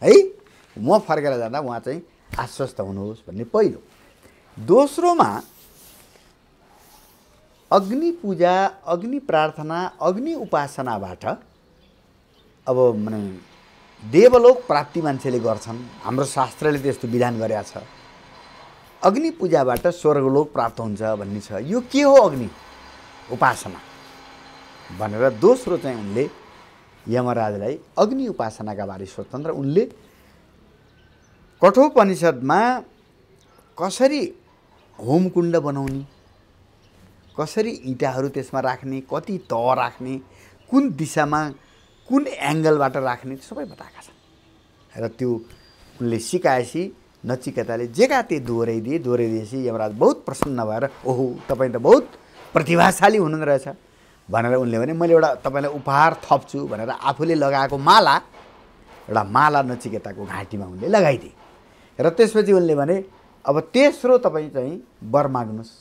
है म फर्केर जाँदा उहाँ चाहिँ आश्वस्त हुनुहोस् भन्ने पहिलो दोस्रोमा अग्नि पूजा अग्नि प्रार्थना अग्नि उपासनाबाट अब माने देवलोक प्राप्ति मान्छेले गर्छन् हाम्रो शास्त्रले त्यस्तो विधान गरेका छ अग्नि पूजाबाट स्वर्गलोक प्राप्त हुन्छ भन्ने छ यो के हो अग्नि उपासना भनेर दोस्रो चाहिँ उनले यमराजलाई अग्नि उपासनाका बारे सोध्छन् र उनले कठोपनिषदमा कसरी होमकुण्ड बनाउने कसरी इँटाहरू त्यसमा राख्ने कति तह राख्ने कुन दिशामा कुन एङ्गलबाट राख्ने सबै बताएका छन् र त्यो उनले सिकाएपछि नचिकेताले जेका त्यो दोहोऱ्याइदिए दोहोऱ्याइदिएपछि यमराज बहुत प्रसन्न भएर ओहो तपाईँ त बहुत प्रतिभाशाली हुनुहुँदो रहेछ भनेर उनले भने मैले एउटा तपाईँलाई उपहार थप्छु भनेर आफूले लगाएको माला एउटा माला नचिकेताको घाँटीमा उनले लगाइदिए र त्यसपछि उनले भने अब तेस्रो तपाईँ चाहिँ वर माग्नुहोस्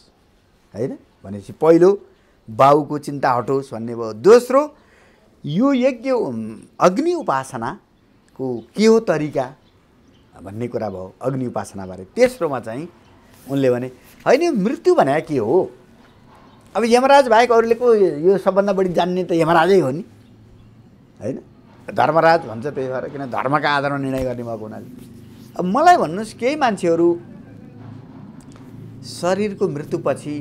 होइन भनेपछि पहिलो बाउको चिन्ता हटोस् भन्ने भयो दोस्रो यो यज्ञ अग्नि उपासनाको के हो तरिका भन्ने कुरा भयो अग्नि उपासनाबारे तेस्रोमा चाहिँ उनले भने होइन मृत्यु भने के हो अब यमराज बाहेक अरूले को यो सबभन्दा बढी जान्ने त यमराजै हो नि होइन धर्मराज भन्छ त्यही भएर किन धर्मका आधारमा निर्णय गर्ने भएको हुनाले अब मलाई भन्नुहोस् केही मान्छेहरू शरीरको मृत्युपछि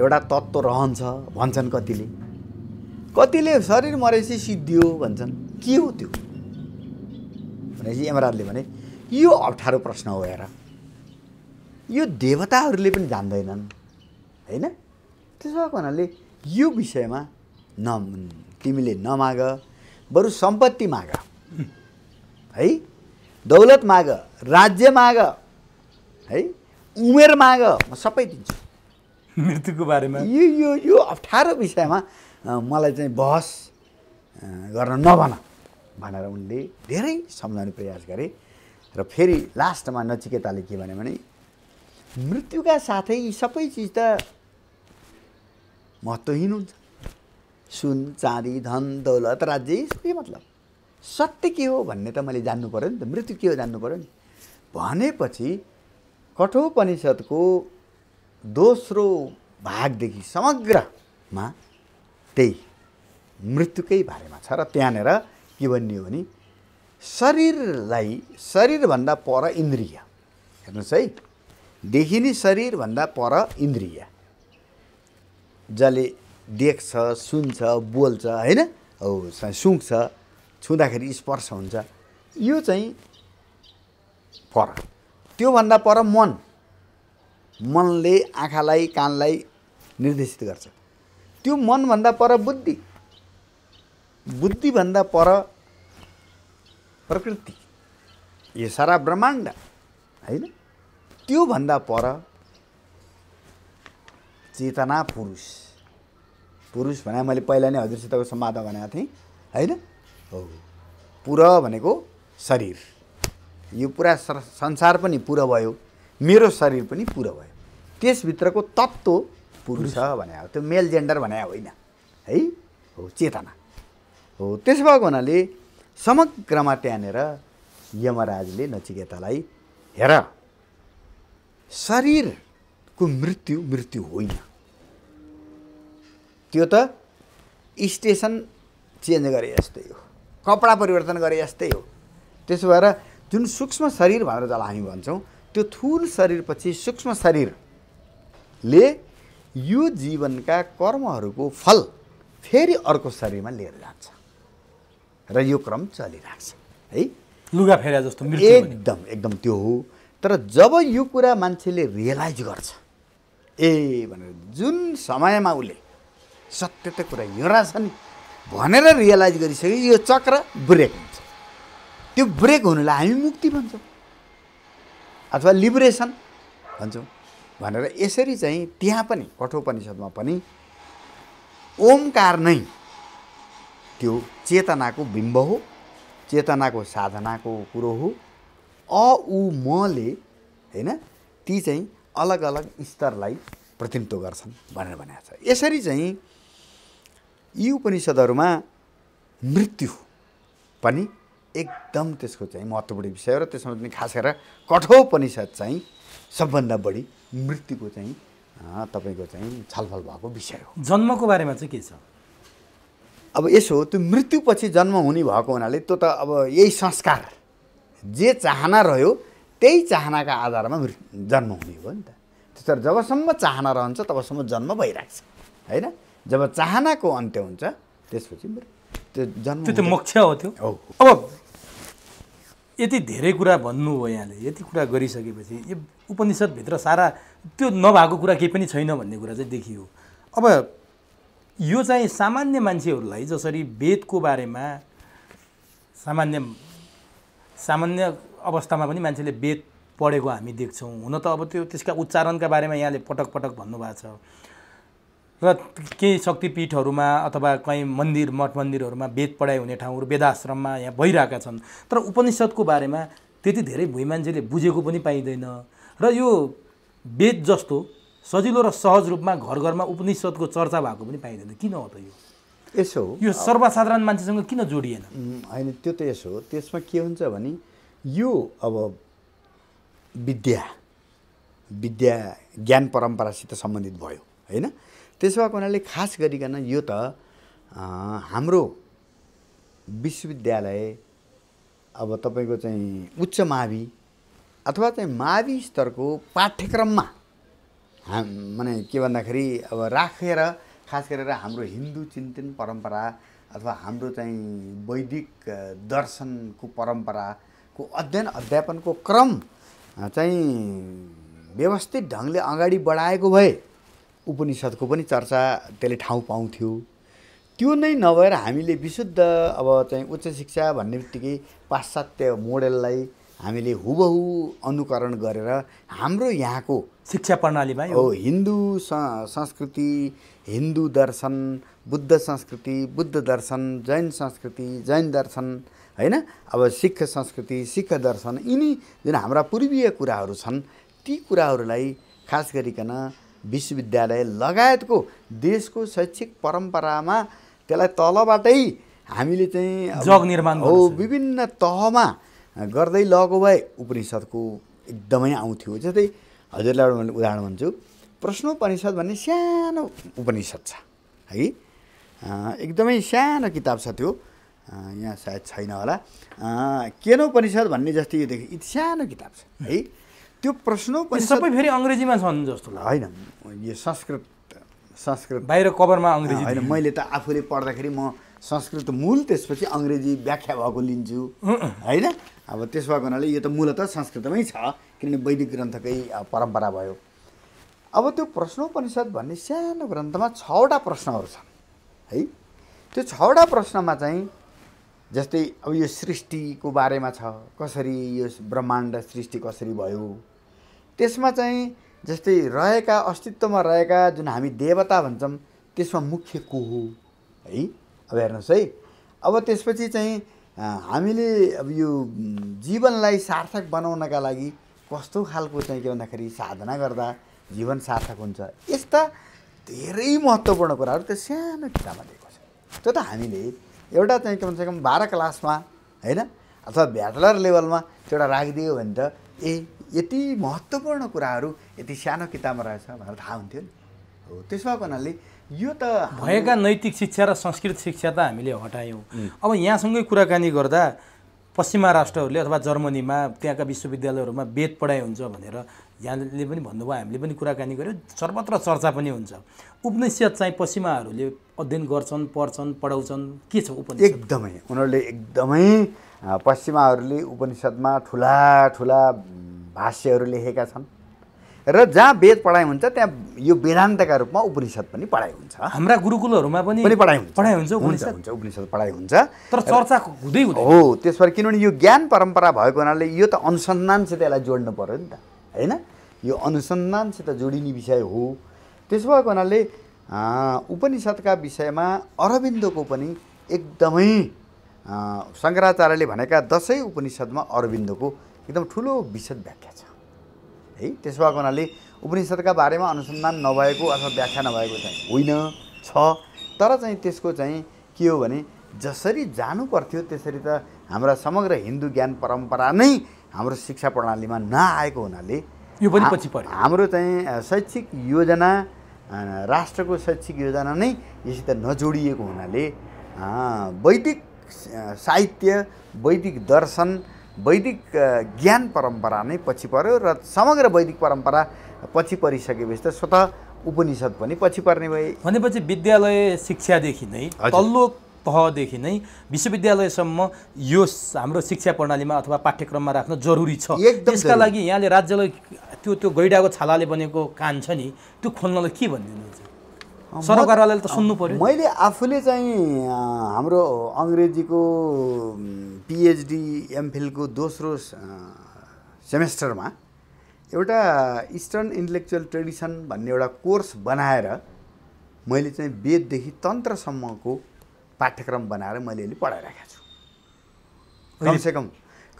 एउटा तत्त्व रहन्छ भन्छन् कतिले कतिले शरीर मरेपछि सिद्धियो भन्छन् के हो त्यो भनेपछि यमराजले भने यो अप्ठ्यारो प्रश्न हो हेर यो देवताहरूले पनि जान्दैनन् होइन त्यसो भएको हुनाले यो विषयमा न तिमीले नमाग बरु सम्पत्ति माग है दौलत माग राज्य माग है उमेर माग म सबै दिन्छु मृत्युको बारेमा यो यो यो अप्ठ्यारो विषयमा मलाई चाहिँ बहस गर्न नभन भनेर उनले धेरै सम्झाउने प्रयास गरे र फेरि लास्टमा नचिकेताले के भन्यो भने मृत्युका साथै यी सबै चिज त महत्त्वहीन हुन्छ सुन चाँदी धन दौलत राज्य के मतलब सत्य के हो भन्ने त मैले जान्नु पऱ्यो नि त मृत्यु के हो जान्नु पऱ्यो नि भनेपछि कठोपनिषद्को दोस्रो भागदेखि समग्रमा त्यही मृत्युकै बारेमा छ र त्यहाँनिर के भनियो भने शरीरलाई शरीरभन्दा पर इन्द्रिय हेर्नुहोस् है देखिने शरीरभन्दा पर इन्द्रिय जसले देख्छ सुन्छ बोल्छ होइन हो सुँघ्छ छुँदाखेरि स्पर्श हुन्छ यो चाहिँ पर त्योभन्दा पर मन मनले आँखालाई कानलाई निर्देशित गर्छ त्यो मनभन्दा पर बुद्धि बुद्धिभन्दा पर प्रकृति यो सारा ब्रह्माण्ड होइन त्योभन्दा पर चेतना पुरुष पुरुष भने मैले पहिला नै हजुरसितको सम्वाद भनेको थिएँ होइन हो पुर भनेको शरीर यो पुरा संसार पनि पुरा भयो मेरो शरीर पनि पुरा भयो त्यसभित्रको तत्त्व पुरुष भने त्यो मेल जेन्डर भने होइन है हो चेतना हो त्यसो भएको हुनाले समग्रमा त्यहाँनिर यमराजले नचिकेतालाई हेर शरीरको मृत्यु मृत्यु होइन त्यो त स्टेसन चेन्ज गरे जस्तै हो कपडा परिवर्तन गरे जस्तै हो त्यसो भएर जुन सूक्ष्म शरीर भनेर जसलाई हामी भन्छौँ त्यो थुल शरीरपछि सूक्ष्म शरीरले यो जीवनका कर्महरूको फल फेरि अर्को शरीरमा लिएर जान्छ र यो क्रम चलिरहेको छ है लुगा फेरा जस्तो एकदम एकदम त्यो हो तर जब यो कुरा मान्छेले रियलाइज गर्छ ए भनेर जुन समयमा उसले सत्य त कुरा यो रहेछ नि भनेर रियलाइज गरिसके यो चक्र ब्रेक हुन्छ त्यो ब्रेक हुनुलाई हामी मुक्ति भन्छौँ अथवा लिबरेसन भन्छौँ भनेर यसरी चाहिँ त्यहाँ पनि कठोपनिषदमा पनि ओमकार नै त्यो चेतनाको बिम्ब हो चेतनाको साधनाको कुरो हो अ उ मले होइन ती चाहिँ अलग अलग स्तरलाई प्रतिनिधित्व गर्छन् भनेर भनेको छ यसरी चाहिँ यी उपनिषदहरूमा मृत्यु पनि एकदम त्यसको चाहिँ महत्त्वपूर्ण विषय र त्यसमा पनि खास गरेर कठोर चाहिँ सबभन्दा बढी मृत्युको चाहिँ तपाईँको चाहिँ छलफल भएको विषय हो जन्मको बारेमा चाहिँ के छ अब यसो त्यो मृत्युपछि जन्म हुने भएको हुनाले त्यो त अब यही संस्कार जे चाहना रह्यो त्यही चाहनाका आधारमा जन्म हुने हो नि त त्यसर जबसम्म चाहना रहन्छ तबसम्म जन्म भइरहेको छ होइन जब चाहनाको अन्त्य हुन्छ त्यसपछि त्यो जन्म त्यो मोक्ष हो त्यो अब यति धेरै कुरा भन्नु हो यहाँले यति कुरा गरिसकेपछि यो उपनिषद्भित्र सारा त्यो नभएको कुरा केही पनि छैन भन्ने कुरा चाहिँ देखियो अब यो चाहिँ सामान्य मान्छेहरूलाई जसरी वेदको बारेमा सामान्य सामान्य अवस्थामा पनि मान्छेले वेद पढेको हामी देख्छौँ हुन त अब त्यो त्यसका उच्चारणका बारेमा यहाँले पटक पटक भन्नुभएको छ र केही शक्तिपीठहरूमा अथवा कहीँ मन्दिर मठ मन्दिरहरूमा वेद पढाइ हुने ठाउँहरू वेदाश्रममा यहाँ भइरहेका छन् तर उपनिषद्को बारेमा त्यति धेरै भुइँ मान्छेले बुझेको पनि पाइँदैन र यो वेद जस्तो सजिलो र सहज रूपमा घर घरमा उपनिषद्को चर्चा भएको पनि पाइँदैन किन हो त यो यसो हो यो सर्वसाधारण मान्छेसँग किन जोडिएन होइन त्यो त यसो हो त्यसमा के हुन्छ भने यो अब विद्या विद्या ज्ञान परम्परासित सम्बन्धित भयो होइन त्यसो भएको हुनाले खास गरिकन यो त हाम्रो विश्वविद्यालय अब तपाईँको चाहिँ उच्च मावि अथवा चाहिँ मावि स्तरको पाठ्यक्रममा हाम माने के भन्दाखेरि अब राखेर खास गरेर हाम्रो हिन्दू चिन्तन परम्परा अथवा हाम्रो चाहिँ वैदिक दर्शनको परम्पराको अध्ययन अध्यापनको क्रम चाहिँ व्यवस्थित ढङ्गले अगाडि बढाएको भए उपनिषद्को पनि चर्चा त्यसले ठाउँ पाउँथ्यो त्यो नै नभएर हामीले विशुद्ध अब चाहिँ उच्च शिक्षा भन्ने बित्तिकै पाश्चात्य मोडेललाई हामीले हुबहु अनुकरण गरेर हाम्रो यहाँको शिक्षा प्रणालीमा हो हिन्दू संस्कृति हिन्दू दर्शन बुद्ध संस्कृति बुद्ध दर्शन जैन संस्कृति जैन दर्शन होइन अब सिख संस्कृति सिख दर्शन यिनी जुन हाम्रा पूर्वीय कुराहरू छन् ती कुराहरूलाई खास गरिकन विश्वविद्यालय लगायतको देशको शैक्षिक परम्परामा त्यसलाई तलबाटै हामीले चाहिँ जग निर्माण हो विभिन्न तहमा गर्दै लगो भए उपनिषद्को एकदमै आउँथ्यो जस्तै हजुरलाई एउटा मैले उदाहरण भन्छु प्रश्नोपनिषद भन्ने सानो उपनिषद छ है एकदमै सानो किताब छ त्यो यहाँ सायद छैन होला केनो केनोपनिषद भन्ने जस्तै यो देखि सानो किताब छ है त्यो प्रश्न सबै फेरि अङ्ग्रेजीमा छन् जस्तो होइन यो संस्कृत संस्कृत बाहिर कभरमा अङ्ग्रेजी होइन मैले त आफूले पढ्दाखेरि म संस्कृत मूल त्यसपछि अङ्ग्रेजी व्याख्या भएको लिन्छु होइन अब त्यसो भएको हुनाले यो त मूलत संस्कृतमै छ किनभने वैदिक ग्रन्थकै परम्परा भयो अब त्यो प्रश्नोपनिषद भन्ने सानो ग्रन्थमा छवटा प्रश्नहरू छन् है त्यो छवटा प्रश्नमा चाहिँ जस्तै अब यो सृष्टिको बारेमा छ कसरी यो ब्रह्माण्ड सृष्टि कसरी भयो त्यसमा चाहिँ जस्तै रहेका अस्तित्वमा रहेका जुन हामी देवता भन्छौँ त्यसमा मुख्य को हो है अब हेर्नुहोस् है अब त्यसपछि चाहिँ हामीले अब यो जीवनलाई सार्थक बनाउनका लागि कस्तो खालको चाहिँ के भन्दाखेरि साधना गर्दा जीवन सार्थक हुन्छ यस्ता धेरै महत्त्वपूर्ण कुराहरू त्यो सानो किताबमा दिएको छ त्यो त हामीले एउटा चाहिँ कम बाह्र क्लासमा होइन अथवा ब्याचलर लेभलमा त्यो एउटा राखिदियो भने त ए यति महत्त्वपूर्ण कुराहरू यति सानो किताबमा रहेछ भनेर थाहा हुन्थ्यो नि हो त्यसो भएको हुनाले यो त भएका नैतिक शिक्षा र संस्कृत शिक्षा त हामीले हटायौँ अब यहाँसँगै कुराकानी गर्दा पश्चिमा राष्ट्रहरूले अथवा जर्मनीमा त्यहाँका विश्वविद्यालयहरूमा वेद पढाइ हुन्छ भनेर यहाँले पनि भन्नुभयो हामीले पनि कुराकानी गऱ्यौँ सर्वत्र चर्चा पनि हुन्छ उपनिषद चाहिँ पश्चिमाहरूले अध्ययन गर्छन् पढ्छन् पढाउँछन् के छ उपनिषद एकदमै उनीहरूले एकदमै पश्चिमाहरूले उपनिषदमा ठुला ठुला भाष्यहरू लेखेका छन् र जहाँ वेद पढाइ हुन्छ त्यहाँ यो वेदान्तका रूपमा उपनिषद पनि पढाइ हुन्छ हाम्रा गुरुकुलहरूमा पनि पढाइ पढाइ हुन्छ हुन्छ उपनिषद पढाइ हुन्छ तर चर्चा हुँदै हो त्यसबाट किनभने यो ज्ञान परम्परा भएको हुनाले यो त अनुसन्धानसित यसलाई जोड्नु पऱ्यो नि त होइन यो अनुसन्धानसित जोडिने विषय हो त्यसो भएको हुनाले उपनिषद्का विषयमा अरविन्दको पनि एकदमै शङ्कराचार्यले भनेका दसैँ उपनिषद्मा अरविन्दको एकदम ठुलो विशद व्याख्या छ है त्यसो भएको हुनाले उपनिषद्का बारेमा अनुसन्धान नभएको अथवा व्याख्या नभएको चाहिँ होइन छ तर चाहिँ त्यसको चाहिँ के हो भने जसरी जानु पर्थ्यो त्यसरी त हाम्रा समग्र हिन्दू ज्ञान परम्परा नै हाम्रो शिक्षा प्रणालीमा नआएको हुनाले यो पनि पछि पर्यो हाम्रो चाहिँ शैक्षिक योजना राष्ट्रको शैक्षिक योजना नै यसित नजोडिएको हुनाले वैदिक साहित्य वैदिक दर्शन वैदिक ज्ञान परम्परा नै पछि पऱ्यो र समग्र वैदिक परम्परा पछि परिसकेपछि त स्वत उपनिषद पनि पछि पर्ने भए भनेपछि विद्यालय शिक्षादेखि नै तल्लो तहदेखि नै विश्वविद्यालयसम्म यो हाम्रो शिक्षा प्रणालीमा अथवा पाठ्यक्रममा राख्न जरुरी छ त्यसका लागि यहाँले राज्यलाई त्यो त्यो गैडाको छालाले बनेको कान छ नि त्यो खोल्नलाई के भनिदिनुहुन्छ सरकारवालाले त सुन्नु पर्यो मैले आफूले चाहिँ हाम्रो अङ्ग्रेजीको पिएचडी एमफिलको दोस्रो सेमेस्टरमा एउटा इस्टर्न इन्टेलेक्चुअल ट्रेडिसन भन्ने एउटा कोर्स बनाएर मैले चाहिँ वेददेखि तन्त्रसम्मको पाठ्यक्रम बनाएर मैले अहिले पढाइरहेको छु कमसेकम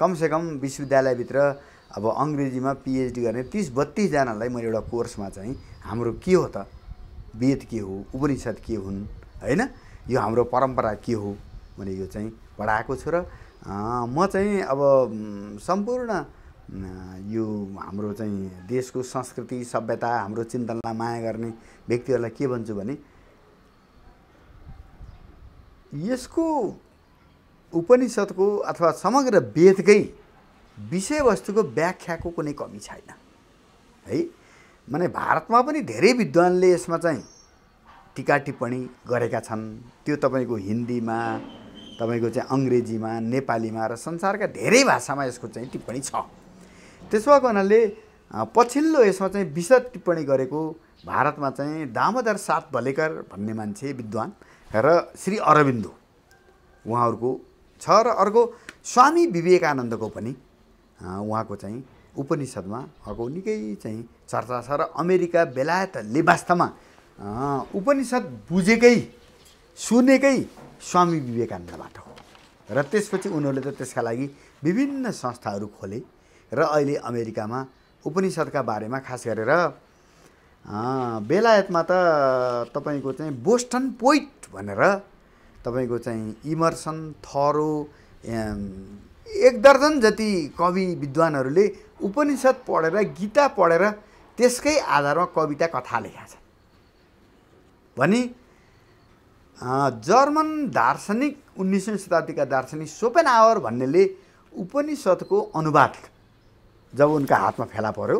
कमसेकम विश्वविद्यालयभित्र अब अङ्ग्रेजीमा पिएचडी गर्ने तिस बत्तिसजनालाई मैले एउटा कोर्समा चाहिँ हाम्रो के हो त वेद के हो उपनिषद के हुन् होइन यो हाम्रो परम्परा के हो भने यो चाहिँ पढाएको छु र म चाहिँ अब सम्पूर्ण यो हाम्रो चाहिँ देशको संस्कृति सभ्यता हाम्रो चिन्तनलाई माया गर्ने व्यक्तिहरूलाई के भन्छु भने यसको उपनिषद्को अथवा समग्र वेदकै विषयवस्तुको व्याख्याको कुनै कमी छैन है माने भारतमा पनि धेरै विद्वानले यसमा चाहिँ टिका टिप्पणी गरेका छन् त्यो तपाईँको हिन्दीमा तपाईँको चाहिँ अङ्ग्रेजीमा नेपालीमा र संसारका धेरै भाषामा यसको चाहिँ टिप्पणी छ त्यसो भएको हुनाले पछिल्लो यसमा चाहिँ विशद टिप्पणी गरेको भारतमा चाहिँ दामोदर सात भलेकर भन्ने मान्छे विद्वान र श्री अरविन्दो उहाँहरूको छ र अर्को स्वामी विवेकानन्दको पनि उहाँको चाहिँ उपनिषदमा अर्को निकै चाहिँ चर्चा छ र अमेरिका बेलायतले वास्तवमा उपनिषद बुझेकै सुनेकै स्वामी विवेकानन्दबाट हो र त्यसपछि उनीहरूले त त्यसका लागि विभिन्न संस्थाहरू खोले र अहिले अमेरिकामा उपनिषद्का बारेमा खास गरेर बेलायतमा त तपाईँको चाहिँ बोस्टन पोइट भनेर तपाईँको चाहिँ इमर्सन थरो एक दर्जन जति कवि विद्वानहरूले उपनिषद पढेर गीता पढेर त्यसकै आधारमा कविता कथा लेखा छन् भने जर्मन दार्शनिक उन्नाइसौँ शताब्दीका दार्शनिक सोपेन आवर भन्नेले उपनिषद्को अनुवाद जब उनका हातमा फेला पर्यो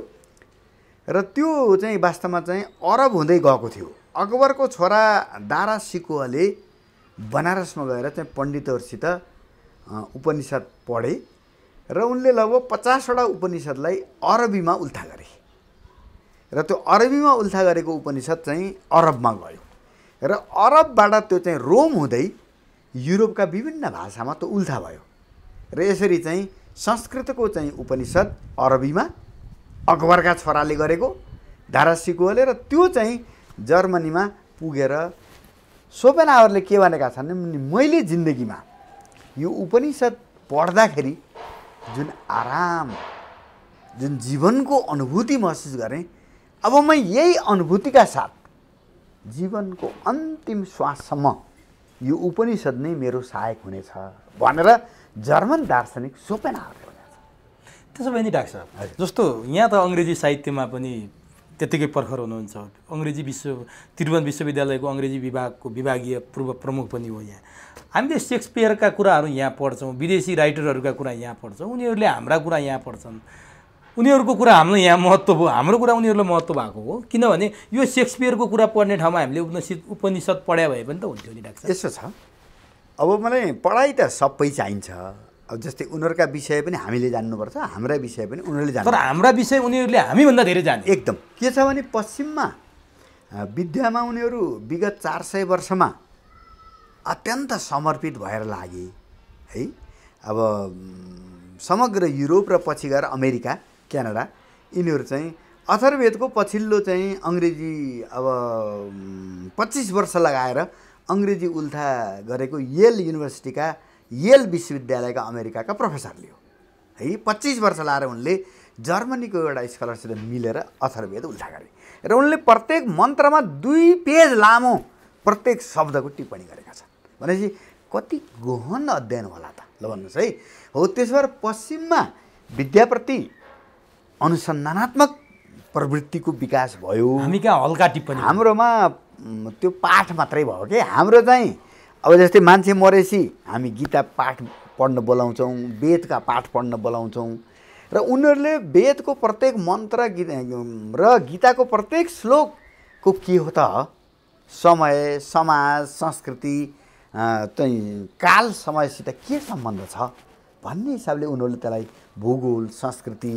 र त्यो चाहिँ वास्तवमा चाहिँ अरब हुँदै गएको थियो अकबरको छोरा दारा सिकुवाले बनारसमा गएर चाहिँ पण्डितहरूसित उपनिषद पढे र उनले लगभग पचासवटा उपनिषद्लाई अरबीमा उल्था गरे र त्यो अरबीमा उल्था गरेको उपनिषद चाहिँ अरबमा गयो र अरबबाट त्यो चाहिँ रोम हुँदै युरोपका विभिन्न भाषामा त्यो उल्था भयो र यसरी चाहिँ संस्कृतको चाहिँ उपनिषद अरबीमा अकबरका छोराले गरेको धारा सिकुवाले र त्यो चाहिँ जर्मनीमा पुगेर सोपेनावरले के भनेका छन् मैले जिन्दगीमा यो उपनिषद पढ्दाखेरि जुन आराम जुन जीवनको अनुभूति महसुस गरेँ अब म यही अनुभूतिका साथ जीवनको अन्तिम श्वाससम्म यो उपनिषद नै मेरो सहायक हुनेछ भनेर जर्मन दार्शनिक सोपेन त्यसो भए नि डाक्टर साहब जस्तो यहाँ त अङ्ग्रेजी साहित्यमा पनि त्यत्तिकै पर्खर हुनुहुन्छ अङ्ग्रेजी विश्व त्रिभुवन विश्वविद्यालयको अङ्ग्रेजी विभागको विभागीय पूर्व प्रमुख पनि हो यहाँ हामीले सेक्सपियरका कुराहरू यहाँ पढ्छौँ विदेशी राइटरहरूका कुरा यहाँ पढ्छौँ उनीहरूले हाम्रा कुरा यहाँ पढ्छन् उनीहरूको कुरा हाम्रो यहाँ महत्त्व हो हाम्रो कुरा उनीहरूलाई महत्त्व भएको हो किनभने यो सेक्सपियरको कुरा पढ्ने ठाउँमा हामीले उपनिषद उपनिषद पढ्या भए पनि त हुन्थ्यो नि डाक्टर यसो छ अब मलाई पढाइ त सबै चाहिन्छ अब जस्तै उनीहरूका विषय पनि हामीले जान्नुपर्छ हाम्रा विषय पनि उनीहरूले जान्नु तर हाम्रा विषय उनीहरूले हामीभन्दा धेरै जान्छ एकदम के छ भने पश्चिममा विद्यामा उनीहरू विगत चार सय वर्षमा अत्यन्त समर्पित भएर लागे है अब समग्र युरोप र पछि गएर अमेरिका क्यानाडा यिनीहरू चाहिँ अथर्वेदको पछिल्लो चाहिँ अङ्ग्रेजी अब पच्चिस वर्ष लगाएर अङ्ग्रेजी उल्था गरेको येल युनिभर्सिटीका येल विश्वविद्यालयका अमेरिकाका प्रोफेसरले हो है पच्चिस वर्ष लाएर उनले जर्मनीको एउटा स्कलरसिप मिलेर अथर्वेद उल्टा गरे र उनले प्रत्येक मन्त्रमा दुई पेज लामो प्रत्येक शब्दको टिप्पणी गरेका छन् भनेपछि कति गहन अध्ययन होला त ल भन्नुहोस् है हो त्यसो भएर पश्चिममा विद्याप्रति अनुसन्धानात्मक प्रवृत्तिको विकास भयो हामी कहाँ हल्का टिप्पणी हाम्रोमा त्यो पाठ मात्रै भयो कि हाम्रो चाहिँ अब जस्तै मान्छे मरेपछि हामी गीता पाठ पढ्न बोलाउँछौँ वेदका पाठ पढ्न बोलाउँछौँ र उनीहरूले वेदको प्रत्येक मन्त्र र गीताको प्रत्येक श्लोकको के हो त समय समाज संस्कृति चाहिँ काल समयसित के सम्बन्ध छ भन्ने हिसाबले उनीहरूले त्यसलाई भूगोल संस्कृति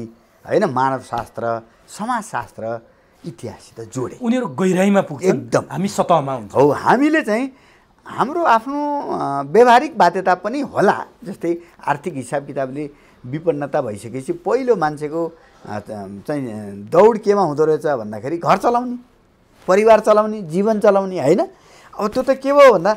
होइन मानवशास्त्र समाजशास्त्र इतिहाससित जोडे उनीहरू गहिराइमा पुग्छ एकदम हामी सतहमा हुन्छ हो हामीले चाहिँ हाम्रो आफ्नो व्यवहारिक बाध्यता पनि होला जस्तै आर्थिक हिसाब किताबले विपन्नता भइसकेपछि पहिलो मान्छेको चाहिँ दौड केमा हुँदो रहेछ भन्दाखेरि घर चलाउने परिवार चलाउने जीवन चलाउने होइन अब त्यो त के भयो भन्दा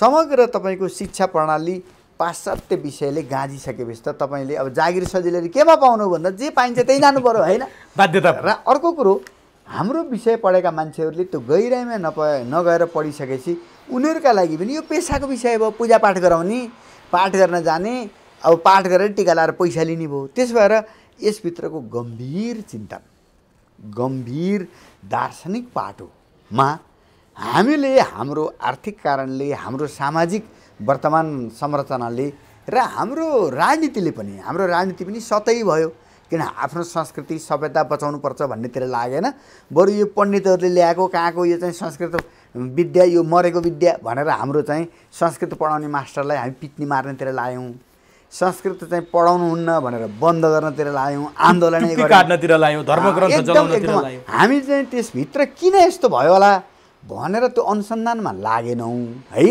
समग्र तपाईँको शिक्षा प्रणाली पाश्चात्य विषयले गाँजिसकेपछि त तपाईँले अब जागिर सजिलै केमा पाउनु भन्दा जे पाइन्छ त्यही जानु पऱ्यो होइन बाध्यता र अर्को कुरो हाम्रो विषय पढेका मान्छेहरूले त्यो गहिराइमा नप नगएर पढिसकेपछि उनीहरूका लागि पनि यो पेसाको विषय भयो पूजापाठ गराउने पाठ गर्न जाने अब पाठ गरेर टिका लाएर पैसा लिने भयो त्यस भएर यसभित्रको गम्भीर चिन्ता गम्भीर दार्शनिक पाटोमा हामीले हाम्रो आर्थिक कारणले हाम्रो सामाजिक वर्तमान संरचनाले र हाम्रो राजनीतिले पनि हाम्रो राजनीति पनि सतै भयो किन आफ्नो संस्कृति सभ्यता बचाउनुपर्छ भन्नेतिर लागेन बरु यो पण्डितहरूले ल्याएको कहाँको यो चाहिँ संस्कृत विद्या यो मरेको विद्या भनेर हाम्रो चाहिँ संस्कृत पढाउने मास्टरलाई हामी पिटनी मार्नेतिर लायौँ संस्कृत चाहिँ पढाउनु हुन्न भनेर बन्द गर्नतिर लायौँ आन्दोलन काट्नतिर लायौँ हामी चाहिँ त्यसभित्र किन यस्तो भयो होला भनेर त्यो अनुसन्धानमा लागेनौँ है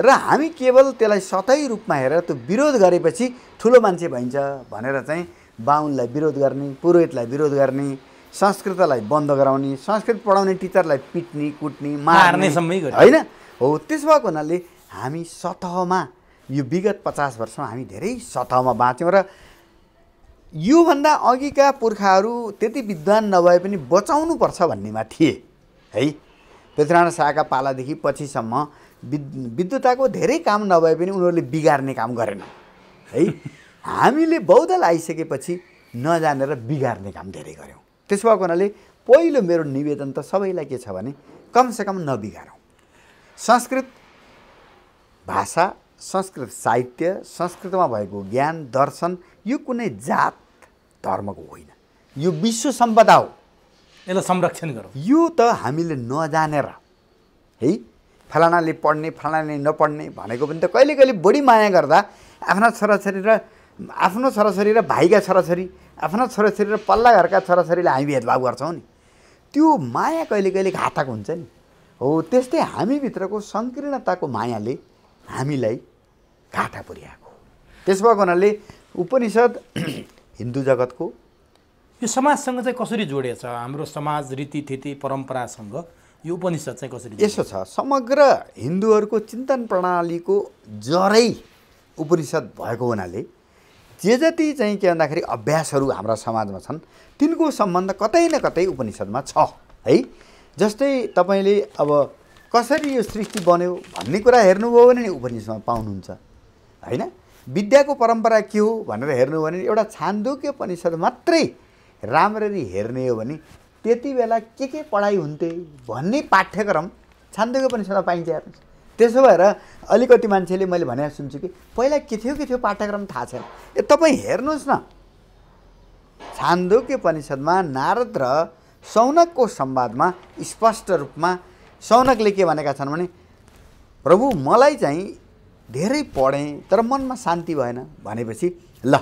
र हामी केवल त्यसलाई सतै रूपमा हेरेर त्यो विरोध गरेपछि ठुलो मान्छे भइन्छ भनेर चाहिँ बाहुनलाई विरोध गर्ने पुरोहितलाई विरोध गर्ने संस्कृतलाई बन्द गराउने संस्कृत पढाउने टिचरलाई पिट्ने कुट्ने मार्ने होइन हो त्यसो भएको हुनाले हामी सतहमा यो विगत पचास वर्षमा हामी धेरै सतहमा बाँच्यौँ र योभन्दा अघिका पुर्खाहरू त्यति विद्वान नभए पनि बचाउनुपर्छ भन्नेमा थिए है पृथ्वीनारायण शाहका पालादेखि पछिसम्म विद् विद्वताको धेरै काम नभए पनि उनीहरूले बिगार्ने काम गरेन है हामीले बौद्धल आइसकेपछि नजानेर बिगार्ने काम धेरै गऱ्यौँ त्यसो भएको हुनाले पहिलो मेरो निवेदन त सबैलाई के छ भने कमसेकम नबिगारौँ संस्कृत भाषा संस्कृत साहित्य संस्कृतमा भएको ज्ञान दर्शन यो कुनै जात धर्मको होइन यो विश्व सम्पदा हो यसलाई संरक्षण गरौँ यो त हामीले नजानेर है फलानाले पढ्ने फलानाले नपढ्ने भनेको पनि त कहिले कहिले बढी माया गर्दा आफ्ना छोराछोरी र आफ्नो छोराछोरी र भाइका छोराछोरी आफ्नो छोराछोरी र पल्ला घरका छोराछोरीलाई हामी भेदभाव गर्छौँ नि त्यो माया कहिले कहिले घातक हुन्छ नि हो त्यस्तै हामीभित्रको सङ्कीर्णताको मायाले हामीलाई घाटा पुर्याएको त्यस भएको हुनाले उपनिषद् हिन्दू जगतको यो समाजसँग चाहिँ कसरी जोडिएछ हाम्रो समाज रीतिथिति परम्परासँग यो उपनिषद चाहिँ कसरी यसो छ समग्र हिन्दूहरूको चिन्तन प्रणालीको जरै उपनिषद् भएको हुनाले जे जति चाहिँ के भन्दाखेरि अभ्यासहरू हाम्रा समाजमा छन् तिनको सम्बन्ध कतै न कतै उपनिषद्मा छ है जस्तै तपाईँले अब कसरी यो सृष्टि बन्यो भन्ने कुरा हेर्नुभयो भने नि उपनिषदमा पाउनुहुन्छ होइन विद्याको परम्परा के हो भनेर हेर्नु भने एउटा छान्दोक्य उपनिषद मात्रै राम्ररी हेर्ने हो भने त्यति बेला के के पढाइ हुन्थे भन्ने पाठ्यक्रम छान्दोक्य उपनिषदमा पाइन्छ हेर्नुहोस् त्यसो भएर अलिकति मान्छेले मैले भने सुन्छु कि पहिला के थियो के थियो पाठ्यक्रम थाहा छैन ए तपाईँ हेर्नुहोस् न छान्दोक्य परिषदमा नारद र सौनकको संवादमा स्पष्ट रूपमा सौनकले के भनेका छन् भने प्रभु मलाई चाहिँ धेरै पढेँ तर मनमा शान्ति भएन भनेपछि ल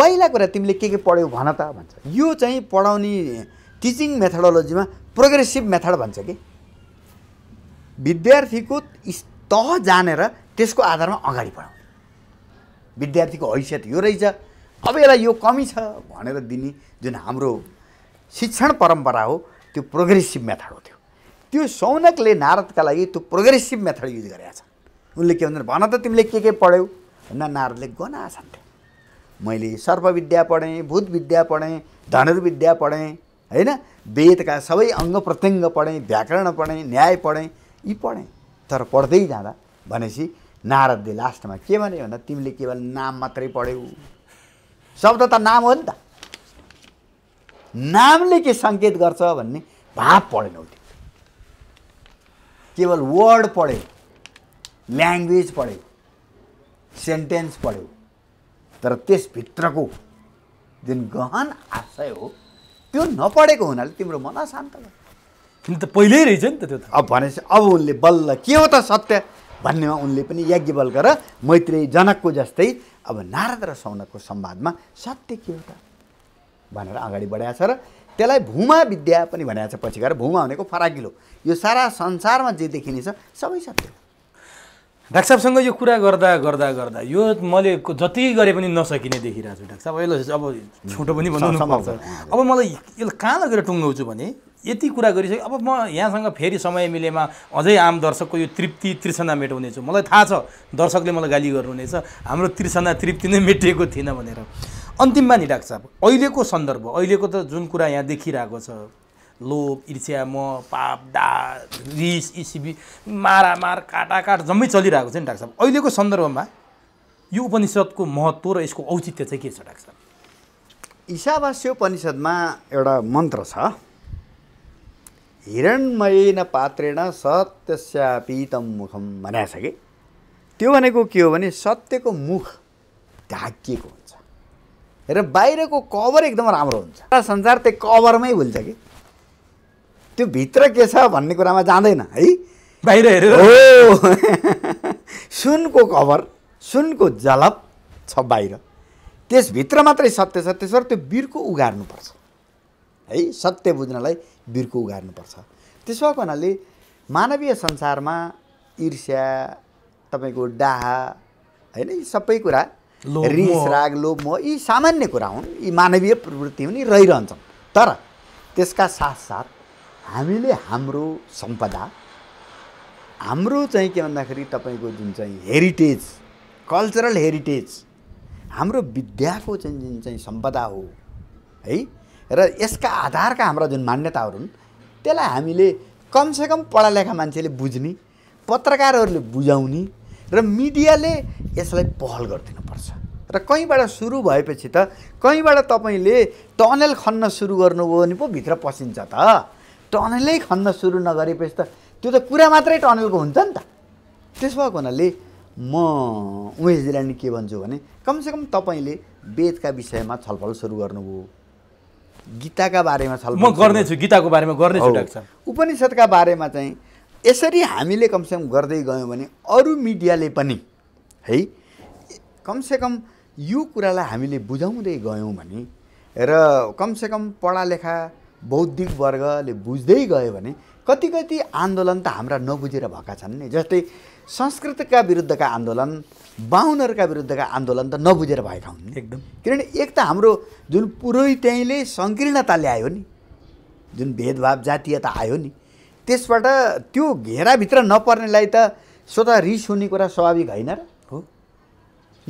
पहिला कुरा तिमीले के के पढ्यौ भन त भन्छ यो चाहिँ पढाउने टिचिङ मेथडोलोजीमा प्रोग्रेसिभ मेथड भन्छ कि विद्यार्थीको तह जानेर त्यसको आधारमा अगाडि बढाउने विद्यार्थीको हैसियत यो रहेछ अब यसलाई यो कमी छ भनेर दिने जुन हाम्रो शिक्षण परम्परा हो त्यो प्रोग्रेसिभ मेथड हो त्यो त्यो सौनकले नारदका लागि त्यो प्रोग्रेसिभ मेथड युज गरेका छन् उनले के भन्छन् भन त तिमीले के के पढ्यौ भन्दा नारदले गना छन् मैले सर्पविद्या पढेँ भूतविद्या पढेँ धनुर्विद्या पढेँ होइन वेदका सबै अङ्ग प्रत्यङ्ग पढेँ व्याकरण पढेँ न्याय पढेँ यी पढेँ तर पढ्दै जाँदा भनेपछि नारदले लास्टमा के भने भन्दा तिमीले केवल नाम मात्रै पढ्यौ शब्द त नाम हो नि त नामले के सङ्केत गर्छ भन्ने भाव पढेनौ त्यो केवल वर्ड पढ्यो ल्याङ्ग्वेज पढ्यो सेन्टेन्स पढ्यो तर त्यसभित्रको जुन गहन आशय हो त्यो नपढेको हुनाले तिम्रो मन अशान्त भयो किन त पहिल्यै रहेछ नि त त्यो त अब भनेपछि अब उनले बल्ल के हो त सत्य भन्नेमा उनले पनि बल र मैत्री जनकको जस्तै अब नारद र सौनकको संवादमा सत्य के हो त भनेर अगाडि बढाएको छ र त्यसलाई भूमा विद्या पनि भनेको छ पछि गएर भूमा भनेको फराकिलो यो सारा संसारमा जे देखिनेछ सबै सत्य डाक्टर साहबसँग यो कुरा गर्दा गर्दा गर्दा यो मैले जति गरे पनि नसकिने देखिरहेको छु डाक्टर साहब यसलाई अब छोटो पनि बनाउनु अब मलाई यसलाई कहाँ लगेर टुङ्गाउँछु भने यति कुरा गरिसक्यो अब म यहाँसँग फेरि समय मिलेमा अझै आम दर्शकको यो तृप्ति तृष्णा मेटाउनेछु मलाई थाहा छ दर्शकले मलाई गाली गर्नुहुनेछ हाम्रो तृष्णा तृप्ति नै मेटिएको थिएन भनेर अन्तिममा नि डाक्टर साहब अहिलेको सन्दर्भ अहिलेको त जुन कुरा यहाँ देखिरहेको छ लोभ ईर्ष्या म पाप दा रिस इसिबी मारामार काटाकाट जम्मै चलिरहेको छ नि डाक्टर साहब अहिलेको सन्दर्भमा यो उपनिषदको महत्त्व र यसको औचित्य चाहिँ के छ डाक्टर साहब ईशावास्य उपनिषदमा एउटा मन्त्र छ हिरणमयन पात्रेण सत्यस्यापितम मुखम भनेको छ कि त्यो भनेको के हो भने सत्यको मुख ढाकिएको हुन्छ र बाहिरको कभर एकदम राम्रो हुन्छ संसार त्यो कभरमै भुल्छ कि त्यो भित्र के छ भन्ने कुरामा जाँदैन है बाहिर हेरेर हो सुनको कभर सुनको जलप छ बाहिर त्यसभित्र मात्रै सत्य छ त्यसो त्यो बिर्को उगार्नुपर्छ है सत्य बुझ्नलाई बिर्को उगार्नुपर्छ त्यसो भएको हुनाले मानवीय संसारमा ईर्ष्या तपाईँको डाहा होइन यी सबै कुरा रिस राग लोभ मोह यी सामान्य कुरा हुन् यी मानवीय प्रवृत्ति हुन् यी रहिरहन्छन् तर त्यसका साथसाथ हामीले हाम्रो सम्पदा हाम्रो चाहिँ के भन्दाखेरि तपाईँको जुन चाहिँ हेरिटेज कल्चरल हेरिटेज हाम्रो विद्याको चाहिँ जुन चाहिँ सम्पदा हो है र यसका आधारका हाम्रा जुन मान्यताहरू हुन् त्यसलाई हामीले कमसेकम पढालेखा मान्छेले बुझ्ने पत्रकारहरूले बुझाउने र मिडियाले यसलाई पहल गरिदिनुपर्छ र कहीँबाट सुरु भएपछि त कहीँबाट तपाईँले टनल खन्न सुरु गर्नुभयो भने पो भित्र पसिन्छ त टनलै खन्न सुरु नगरेपछि त त्यो त कुरा मात्रै टनलको हुन्छ नि त त्यसो भएको हुनाले म उमेशजीलाई नि के भन्छु भने कमसेकम तपाईँले वेदका विषयमा छलफल सुरु गर्नुभयो गीताका बारेमा छ म गर्नेछु गीताको बारेमा गर्नेछु उपनिषद्का बारेमा चाहिँ यसरी हामीले कमसेकम गर्दै गयौँ भने अरू मिडियाले पनि है कमसेकम यो कुरालाई हामीले बुझाउँदै गयौँ भने र कमसेकम पढालेखा बौद्धिक वर्गले बुझ्दै गयो भने कति कति आन्दोलन त हाम्रा नबुझेर भएका छन् नि जस्तै संस्कृतका विरुद्धका आन्दोलन बाहुनहरूका विरुद्धका आन्दोलन त नबुझेर भएका हुन् एकदम किनभने एक त हाम्रो जुन पुरोहितैले सङ्कीर्णता ल्यायो नि जुन भेदभाव जातीयता आयो नि त्यसबाट त्यो घेराभित्र नपर्नेलाई त स्वतः रिस हुने कुरा स्वाभाविक होइन र हो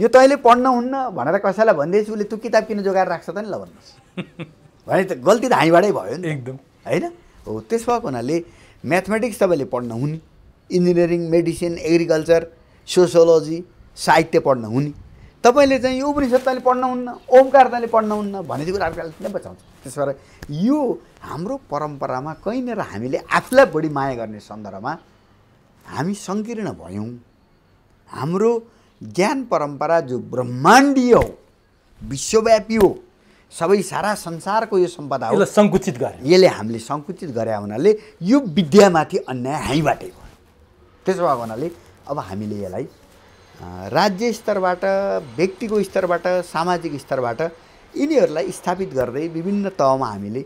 यो तैँले पढ्न हुन्न भनेर कसैलाई भन्दैछु उसले त्यो किताब किन जोगाएर राख्छ त नि ल भन्नुहोस् भने त गल्ती त हामीबाटै भयो नि एकदम होइन हो त्यस भएको हुनाले म्याथमेटिक्स तपाईँले पढ्न हुन् इन्जिनियरिङ मेडिसिन एग्रिकल्चर सोसियोलोजी साहित्य पढ्न हुने तपाईँले चाहिँ यो उपनिषद्ताले पढ्नुहुन्न ओमकारताले पढ्नुहुन्न भन्ने कुराहरू नै बचाउँछ त्यस भएर यो हाम्रो परम्परामा कहीँनिर हामीले आफूलाई बढी माया गर्ने सन्दर्भमा हामी सङ्कीर्ण भयौँ हाम्रो ज्ञान परम्परा जो ब्रह्माण्डीय हो विश्वव्यापी हो सबै सारा संसारको यो सम्पदा हो सङ्कुचित गरे यसले हामीले सङ्कुचित गरे हुनाले यो विद्यामाथि अन्याय हामीबाटै भयो त्यसो भएको हुनाले अब हामीले यसलाई राज्य स्तरबाट व्यक्तिको स्तरबाट सामाजिक स्तरबाट यिनीहरूलाई स्थापित गर्दै विभिन्न तहमा हामीले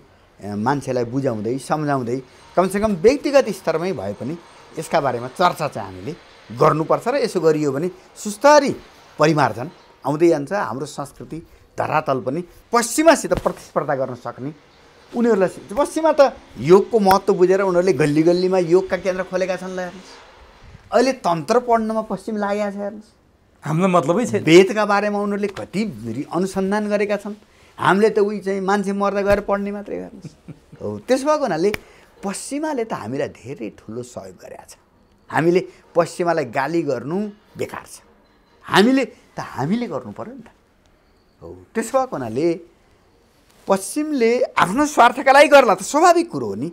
मान्छेलाई बुझाउँदै सम्झाउँदै कमसेकम व्यक्तिगत स्तरमै भए पनि यसका बारेमा चर्चा चाहिँ हामीले गर्नुपर्छ र यसो गरियो भने सुस्तरी परिमार्जन आउँदै जान्छ हाम्रो संस्कृति धरातल पनि पश्चिमासित प्रतिस्पर्धा गर्न सक्ने उनीहरूलाई पश्चिमा त योगको महत्त्व बुझेर उनीहरूले गल्ली गल्लीमा योगका केन्द्र खोलेका छन् ल अहिले तन्त्र पढ्नमा पश्चिम लागेको छ हेर्नुहोस् हाम्रो मतलबै छ वेदका बारेमा उनीहरूले कति अनुसन्धान गरेका छन् हामीले त उही चाहिँ मान्छे मर्दा गएर पढ्ने मात्रै हेर्नुहोस् हो त्यसो भएको हुनाले पश्चिमाले त हामीलाई धेरै ठुलो सहयोग गरेका छ हामीले पश्चिमालाई गाली गर्नु बेकार छ हामीले त हामीले गर्नु पऱ्यो नि त हो त्यसो भएको हुनाले पश्चिमले आफ्नो स्वार्थका लागि गर्ला त स्वाभाविक कुरो हो नि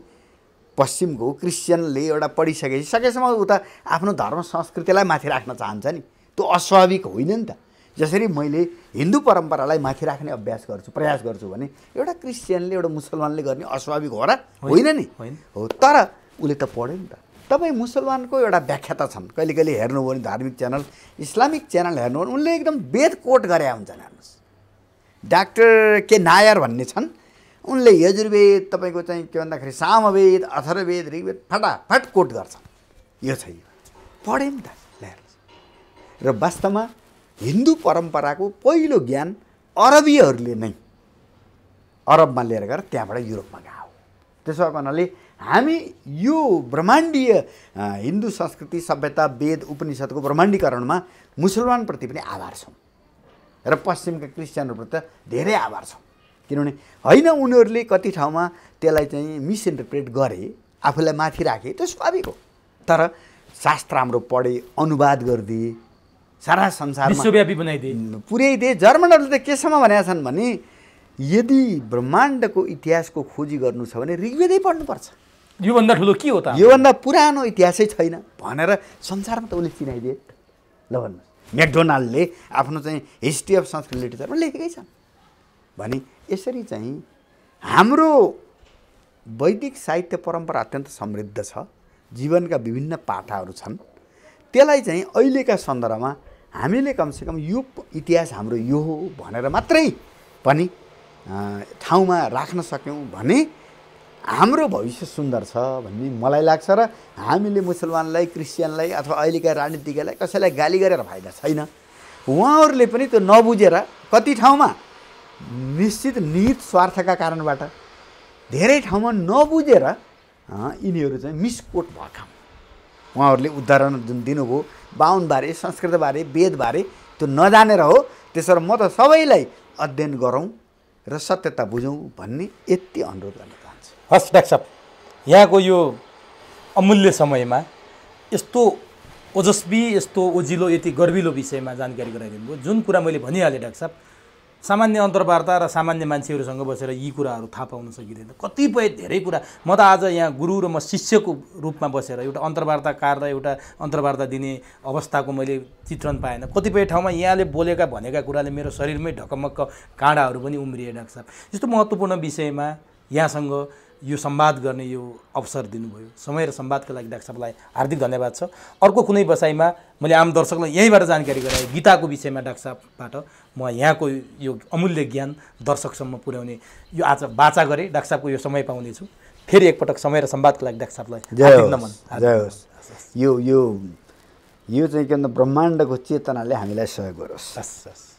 पश्चिमको क्रिस्चियनले एउटा पढिसकेपछि सकेसम्म उता आफ्नो धर्म संस्कृतिलाई माथि राख्न चाहन्छ नि त्यो अस्वाभाविक होइन नि त जसरी मैले हिन्दू परम्परालाई माथि राख्ने अभ्यास गर्छु प्रयास गर्छु भने एउटा क्रिस्चियनले एउटा मुसलमानले गर्ने अस्वाभाविक हो र होइन नि हो तर उसले त पढ्यो नि त तपाईँ मुसलमानको एउटा व्याख्याता छन् कहिले कहिले हेर्नुभयो भने धार्मिक च्यानल इस्लामिक च्यानल हेर्नुभयो भने उनले एकदम वेद कोट गरे हुन्छन् हेर्नुहोस् डाक्टर के नायर भन्ने छन् उनले यजुर्वेद तपाईँको चाहिँ के भन्दाखेरि सामवेद अथर्वेद ऋग्वेद फटाफट कोट गर्छ यो छ यो पढ्यो नि त र वास्तवमा हिन्दू परम्पराको पहिलो ज्ञान अरबीहरूले नै अरबमा लिएर गएर त्यहाँबाट युरोपमा गएको त्यसो भएको हुनाले हामी यो ब्रह्माण्डीय हिन्दू संस्कृति सभ्यता वेद उपनिषद्को ब्रह्माण्डीकरणमा मुसलमानप्रति पनि आभार छौँ र पश्चिमका क्रिस्चियनहरूप्रति धेरै आभार छौँ किनभने होइन उनीहरूले कति ठाउँमा त्यसलाई चाहिँ मिसइन्टरप्रेट गरे आफूलाई माथि राखे त्यो स्वाभाविक हो तर शास्त्र हाम्रो पढे अनुवाद गरिदिए सारा संसार विश्वव्यापी बनाइदिए पुर्याइदिए जर्मनहरूले त केसम्म भनेका छन् भने यदि ब्रह्माण्डको इतिहासको खोजी गर्नु छ भने ऋग्वेदै पढ्नुपर्छ योभन्दा ठुलो के हो त योभन्दा पुरानो इतिहासै छैन भनेर संसारमा त उसले चिनाइदिए ल भन्नुहोस् म्याकडोनाल्डले आफ्नो चाहिँ हिस्ट्री अफ संस्कृत लिटरेचरमा लेखेकै छन् भने यसरी चाहिँ हाम्रो वैदिक साहित्य परम्परा अत्यन्त समृद्ध छ जीवनका विभिन्न पाठाहरू छन् त्यसलाई चाहिँ अहिलेका सन्दर्भमा हामीले कमसेकम यो इतिहास हाम्रो यो हो भनेर मात्रै पनि ठाउँमा राख्न सक्यौँ भने हाम्रो भविष्य सुन्दर छ भन्ने मलाई लाग्छ र हामीले मुसलमानलाई क्रिस्चियनलाई अथवा अहिलेका राजनीतिज्ञलाई कसैलाई गाली गरेर फाइदा छैन उहाँहरूले पनि त्यो नबुझेर कति ठाउँमा निश्चित निहित स्वार्थका कारणबाट धेरै ठाउँमा नबुझेर यिनीहरू चाहिँ मिसकोट भएका उहाँहरूले उदाहरण जुन दिनुभयो बाहुनबारे संस्कृतबारे वेदबारे त्यो नजानेर हो त्यसो म त सबैलाई अध्ययन गरौँ र सत्यता बुझौँ भन्ने यति अनुरोध गर्न चाहन्छु हस् डाक्टर साहब यहाँको यो अमूल्य समयमा यस्तो ओजस्वी यस्तो ओजिलो यति गर्विलो विषयमा जानकारी गराइदिनु भयो जुन कुरा मैले भनिहालेँ डाक्टर साहब सामान्य अन्तर्वार्ता र सामान्य मान्छेहरूसँग बसेर यी कुराहरू थाहा पाउन सकिँदैन कतिपय धेरै कुरा म त आज यहाँ गुरु र म शिष्यको रूपमा बसेर एउटा अन्तर्वार्ताकार र एउटा अन्तर्वार्ता दिने अवस्थाको मैले चित्रण पाएन कतिपय ठाउँमा यहाँले बोलेका भनेका कुराले मेरो शरीरमै ढकमक्क काँडाहरू पनि उम्रिए डाक्टर साहब यस्तो महत्त्वपूर्ण विषयमा यहाँसँग यो सम्वाद गर्ने यो अवसर दिनुभयो समय र सम्वादको लागि डाक्टर साहबलाई हार्दिक धन्यवाद छ अर्को कुनै बसाइमा मैले आम दर्शकलाई यहीँबाट जानकारी गराएँ गीताको विषयमा डाक्टर साहबबाट म यहाँको यो अमूल्य ज्ञान दर्शकसम्म पुर्याउने यो आज बाचा गरेँ डाक्टर साहबको यो समय पाउनेछु फेरि एकपटक समय र सम्वादको लागि डाक्टर साहबलाई जय होस् यो यो यो चाहिँ के भन्दा ब्रह्माण्डको चेतनाले हामीलाई सहयोग गरोस् हस् हस्